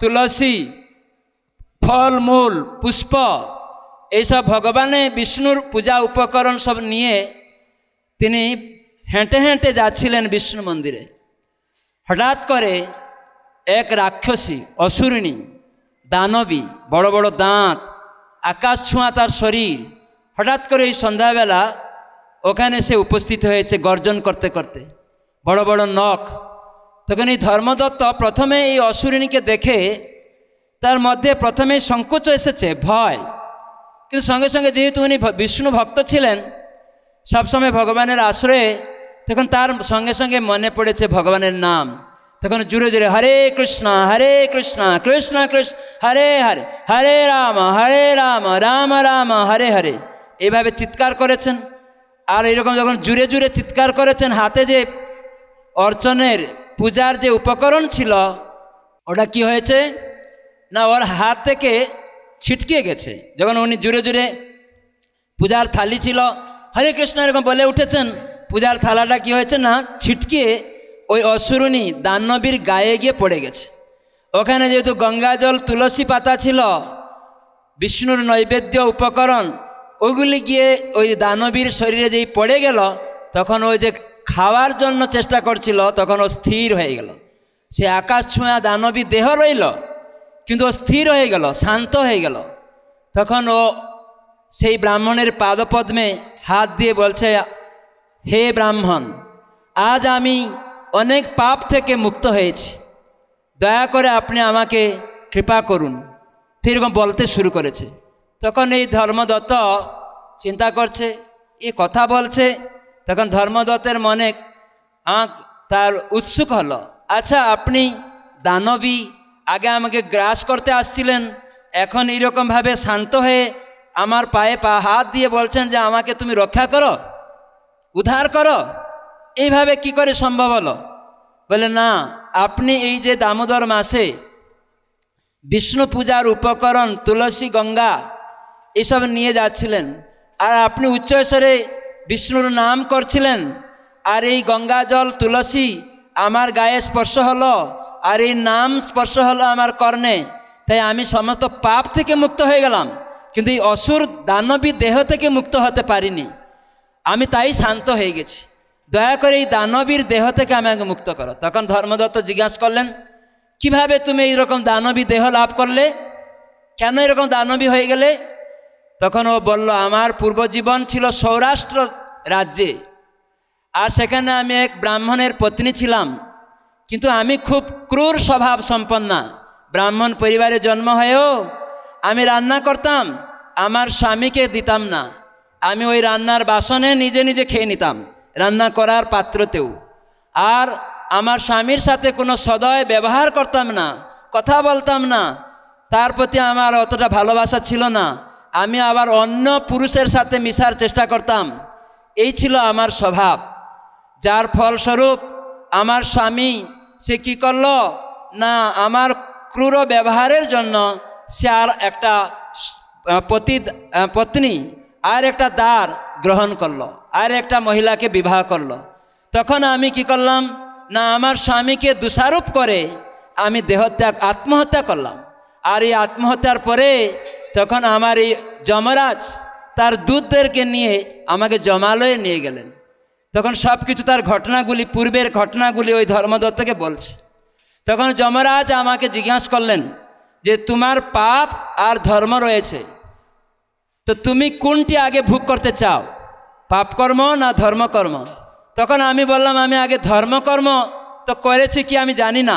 তুলসী ফলমূল পুষ্প এইসব ভগবানে বিষ্ণুর পূজা উপকরণ সব নিয়ে তিনি হেঁটে হেঁটে যাচ্ছিলেন বিষ্ণু মন্দিরে হঠাৎ করে এক রাক্ষসী অসুরিণী দানবী বড় বড় দাঁত আকাশ ছোঁয়া তার শরীর হঠাৎ করে এই সন্ধ্যাবেলা ওখানে সে উপস্থিত হয়েছে গর্জন করতে করতে বড় বড় নখ তখন এই ধর্মদত্ত প্রথমে এই অসুরিণীকে দেখে তার মধ্যে প্রথমে সংকোচ এসেছে ভয় কিন্তু সঙ্গে সঙ্গে যেহেতু উনি বিষ্ণু ভক্ত ছিলেন সবসময় ভগবানের আশ্রয়ে তখন তার সঙ্গে সঙ্গে মনে পড়েছে ভগবানের নাম তখন জুড়ে জুড়ে হরে কৃষ্ণ হরে কৃষ্ণ কৃষ্ণ কৃষ্ণ হরে হরে হরে রাম হরে রাম রাম রাম হরে হরে এভাবে চিৎকার করেছেন আর এরকম যখন জুড়ে জুড়ে চিৎকার করেছেন হাতে যে অর্চনের পূজার যে উপকরণ ছিল ওটা কি হয়েছে না ওর হাত থেকে ছিটকে গেছে যখন উনি জুড়ে জুড়ে পূজার থালি ছিল হরে কৃষ্ণ এরকম বলে উঠেছেন পূজার থালাটা কি হয়েছে না ছিটকে ওই অসুরুনি দানবীর গায়ে গিয়ে পড়ে গেছে ওখানে যেহেতু গঙ্গাজল তুলসী পাতা ছিল বিষ্ণুর নৈবেদ্য উপকরণ ওগুলি গিয়ে ওই দানবীর শরীরে যেই পড়ে গেল তখন ওই যে খাওয়ার জন্য চেষ্টা করছিল তখন ও স্থির হয়ে গেল সে আকাশ ছোঁয়া দানবী দেহ রইল কিন্তু ও স্থির হয়ে গেল শান্ত হয়ে গেল তখন ও সেই ব্রাহ্মণের পাদপদ্মে হাত দিয়ে বলছে হে ব্রাহ্মণ আজ আমি অনেক পাপ থেকে মুক্ত হয়েছি দয়া করে আপনি আমাকে কৃপা করুন সেরকম বলতে শুরু করেছে তখন এই ধর্মদত্ত চিন্তা করছে এ কথা বলছে তখন ধর্মদত্তের মনে আঁক তার উৎসুক হলো আচ্ছা আপনি দানবী আগে আমাকে গ্রাস করতে আসছিলেন এখন এইরকমভাবে শান্ত হয়ে আমার পায়ে পা হাত দিয়ে বলছেন যে আমাকে তুমি রক্ষা করো উদ্ধার করো এইভাবে কি করে সম্ভব হলো বলে না আপনি এই যে দামোদর মাসে বিষ্ণু পূজার উপকরণ তুলসী গঙ্গা এসব নিয়ে যাচ্ছিলেন আর আপনি উচ্চস্বরে বিষ্ণুর নাম করছিলেন আর এই গঙ্গা জল তুলসী আমার গায়ে স্পর্শ হলো আর এই নাম স্পর্শ হলো আমার কর্ণে তাই আমি সমস্ত পাপ থেকে মুক্ত হয়ে গেলাম কিন্তু এই অসুর দানবী দেহ থেকে মুক্ত হতে পারিনি আমি তাই শান্ত হয়ে গেছি দয়া করে এই দানবীর দেহ থেকে আমাকে মুক্ত করো তখন ধর্মদত্ত জিজ্ঞাসা করলেন কিভাবে তুমি এইরকম দানবী দেহ লাভ করলে কেন এরকম দানবী হয়ে গেলে তখন ও বলল আমার পূর্বজীবন ছিল সৌরাষ্ট্র রাজ্যে আর সেখানে আমি এক ব্রাহ্মণের পত্নী ছিলাম কিন্তু আমি খুব ক্রূর স্বভাব সম্পন্না ব্রাহ্মণ পরিবারে জন্ম হয়েও আমি রান্না করতাম আমার স্বামীকে দিতাম না আমি ওই রান্নার বাসনে নিজে নিজে খেয়ে নিতাম রান্না করার পাত্রতেও আর আমার স্বামীর সাথে কোনো সদয় ব্যবহার করতাম না কথা বলতাম না তার প্রতি আমার অতটা ভালোবাসা ছিল না আমি আবার অন্য পুরুষের সাথে মিশার চেষ্টা করতাম এই ছিল আমার স্বভাব যার ফলস্বরূপ আমার স্বামী সে কী করল না আমার ক্রূর ব্যবহারের জন্য সে আর একটা পতি পত্নী আর একটা দ্বার গ্রহণ করলো আর একটা মহিলাকে বিবাহ করলো তখন আমি কি করলাম না আমার স্বামীকে দোষারোপ করে আমি দেহত্যাগ আত্মহত্যা করলাম আর এই আত্মহত্যার পরে তখন আমার এই যমরাজ তার দুধদেরকে নিয়ে আমাকে জমালয়ে নিয়ে গেলেন তখন সব কিছু তার ঘটনাগুলি পূর্বের ঘটনাগুলি ওই ধর্মদত্তকে বলছে তখন যমরাজ আমাকে জিজ্ঞাসা করলেন যে তোমার পাপ আর ধর্ম রয়েছে তো তুমি কোনটি আগে ভোগ করতে চাও পাপকর্ম না ধর্মকর্ম তখন আমি বললাম আমি আগে ধর্মকর্ম তো করেছি কি আমি জানি না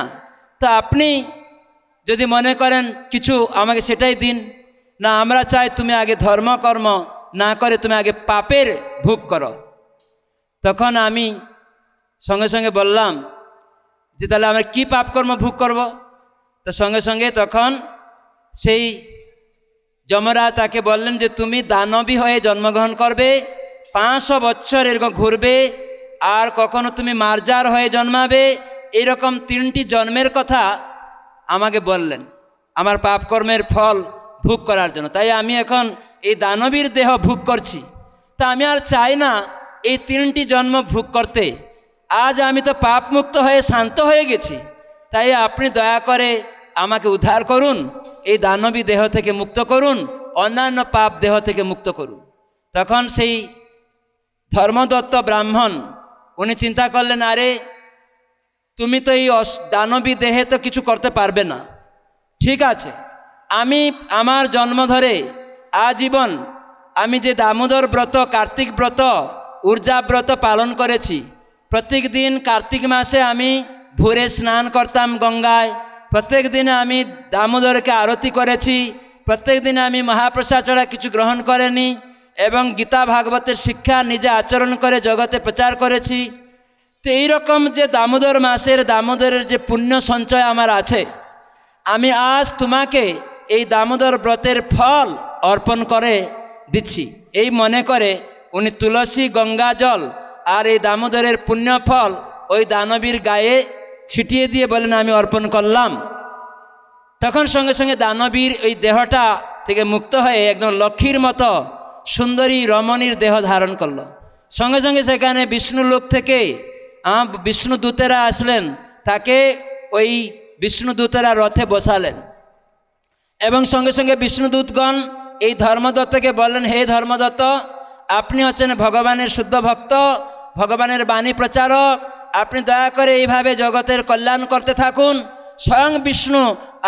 তো আপনি যদি মনে করেন কিছু আমাকে সেটাই দিন না আমরা চাই তুমি আগে ধর্মকর্ম না করে তুমি আগে পাপের ভোগ করো তখন আমি সঙ্গে সঙ্গে বললাম যে তাহলে আমরা কী পাপকর্ম ভোগ করব তো সঙ্গে সঙ্গে তখন সেই যমরা তাকে বললেন যে তুমি দানবী হয়ে জন্মগ্রহণ করবে পাঁচশো বছর এরকম ঘুরবে আর কখনো তুমি মার্জার হয়ে জন্মাবে এরকম তিনটি জন্মের কথা আমাকে বললেন আমার পাপকর্মের ফল ভোগ করার জন্য তাই আমি এখন এই দানবীর দেহ ভোগ করছি তা আমি আর চাই না এই তিনটি জন্ম ভোগ করতে আজ আমি তো পাপমুক্ত হয়ে শান্ত হয়ে গেছি তাই আপনি দয়া করে আমাকে উদ্ধার করুন এই দানবী দেহ থেকে মুক্ত করুন অন্যান্য পাপ দেহ থেকে মুক্ত করুন তখন সেই ধর্মদত্ত ব্রাহ্মণ উনি চিন্তা করলেন আরে তুমি তো এই দানবী দেহে তো কিছু করতে পারবে না ঠিক আছে আমি আমার জন্ম ধরে আজীবন আমি যে দামোদর ব্রত কার্তিক ব্রত ঊর্জা ব্রত পালন করেছি প্রত্যেক দিন কার্তিক মাসে আমি ভোরে স্নান করতাম গঙ্গায় প্রত্যেক দিন আমি দামোদরকে আরতি করেছি প্রত্যেক দিন আমি মহাপ্রসাদ ছাড়া কিছু গ্রহণ করেনি এবং গীতা ভাগবতের শিক্ষা নিজে আচরণ করে জগতে প্রচার করেছি তো এইরকম যে দামোদর মাসের দামোদরের যে পুণ্য সঞ্চয় আমার আছে আমি আজ তোমাকে এই দামোদর ব্রতের ফল অর্পণ করে দিচ্ছি এই মনে করে উনি তুলসী গঙ্গা জল আর এই দামোদরের পুণ্য ফল ওই দানবীর গায়ে ছিটিয়ে দিয়ে বলেন আমি অর্পণ করলাম তখন সঙ্গে সঙ্গে দানবীর ওই দেহটা থেকে মুক্ত হয়ে একদম লক্ষ্মীর মতো সুন্দরী রমণীর দেহ ধারণ করলো সঙ্গে সঙ্গে সেখানে বিষ্ণু লোক থেকে বিষ্ণু দূতেরা আসলেন তাকে ওই বিষ্ণু দূতেরা রথে বসালেন এবং সঙ্গে সঙ্গে দূতগণ এই ধর্মদত্তকে বলেন হে ধর্মদত্ত আপনি হচ্ছেন ভগবানের শুদ্ধ ভক্ত ভগবানের বাণী প্রচারক আপনি দয়া করে এইভাবে জগতের কল্যাণ করতে থাকুন স্বয়ং বিষ্ণু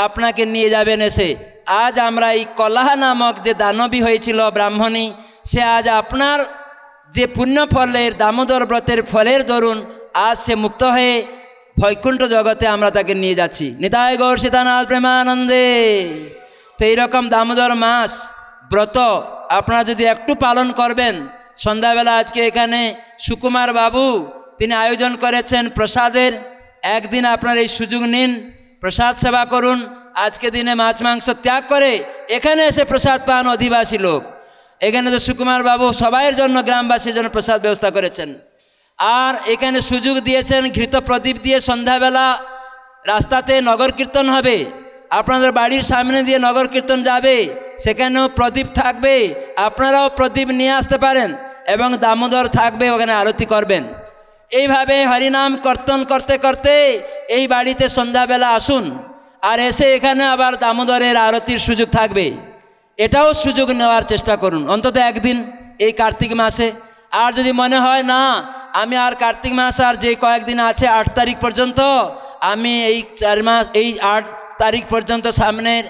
আপনাকে নিয়ে যাবেন এসে আজ আমরা এই কলাহা নামক যে দানবী হয়েছিল ব্রাহ্মণী সে আজ আপনার যে পুণ্য ফলের দামোদর ব্রতের ফলের দরুন আজ সে মুক্ত হয়ে ভৈকুণ্ঠ জগতে আমরা তাকে নিয়ে যাচ্ছি নিতায় গৌর সীতানাথ প্রেমানন্দে তো এইরকম দামোদর মাস ব্রত আপনারা যদি একটু পালন করবেন সন্ধ্যাবেলা আজকে এখানে সুকুমার বাবু তিনি আয়োজন করেছেন প্রসাদের একদিন আপনার এই সুযোগ নিন প্রসাদ সেবা করুন আজকে দিনে মাছ মাংস ত্যাগ করে এখানে এসে প্রসাদ পান অধিবাসী লোক এখানে তো সুকুমার বাবু সবাইয়ের জন্য গ্রামবাসীর জন্য প্রসাদ ব্যবস্থা করেছেন আর এখানে সুযোগ দিয়েছেন ঘৃত প্রদীপ দিয়ে সন্ধ্যাবেলা রাস্তাতে নগর কীর্তন হবে আপনাদের বাড়ির সামনে দিয়ে নগর কীর্তন যাবে সেখানেও প্রদীপ থাকবে আপনারাও প্রদীপ নিয়ে আসতে পারেন এবং দামোদর থাকবে ওখানে আরতি করবেন এইভাবে হরিনাম কর্তন করতে করতে এই বাড়িতে সন্ধ্যাবেলা আসুন আর এসে এখানে আবার দামোদরের আরতির সুযোগ থাকবে এটাও সুযোগ নেওয়ার চেষ্টা করুন অন্তত একদিন এই কার্তিক মাসে আর যদি মনে হয় না আমি আর কার্তিক মাস আর যে কয়েকদিন আছে আট তারিখ পর্যন্ত আমি এই চার মাস এই আট তারিখ পর্যন্ত সামনের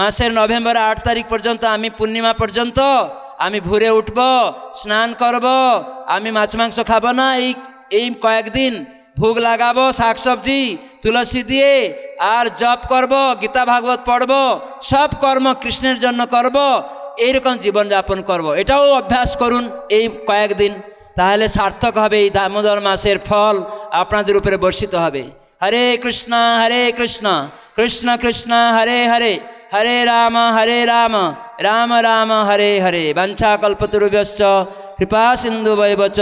মাসের নভেম্বর আট তারিখ পর্যন্ত আমি পূর্ণিমা পর্যন্ত আমি ভুরে উঠব স্নান করব আমি মাছ মাংস খাবো না এই এই কয়েকদিন ভোগ লাগাবো শাকসবজি তুলসী দিয়ে আর জপ করব গীতা ভাগবত পড়ব সব কর্ম কৃষ্ণের জন্য করব এইরকম জীবনযাপন করব। এটাও অভ্যাস করুন এই কয়েকদিন তাহলে সার্থক হবে এই দামোদর মাসের ফল আপনাদের উপরে বর্ষিত হবে হরে কৃষ্ণ হরে কৃষ্ণ কৃষ্ণ কৃষ্ণ হরে হরে हरे राम हरे राम राम राम हरे हरे वाञ्छाकल्पतरुभ्यश्च कृपा वैवच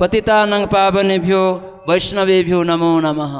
पतितानं पावनेभ्यो वैष्णवेभ्यो नमो नमः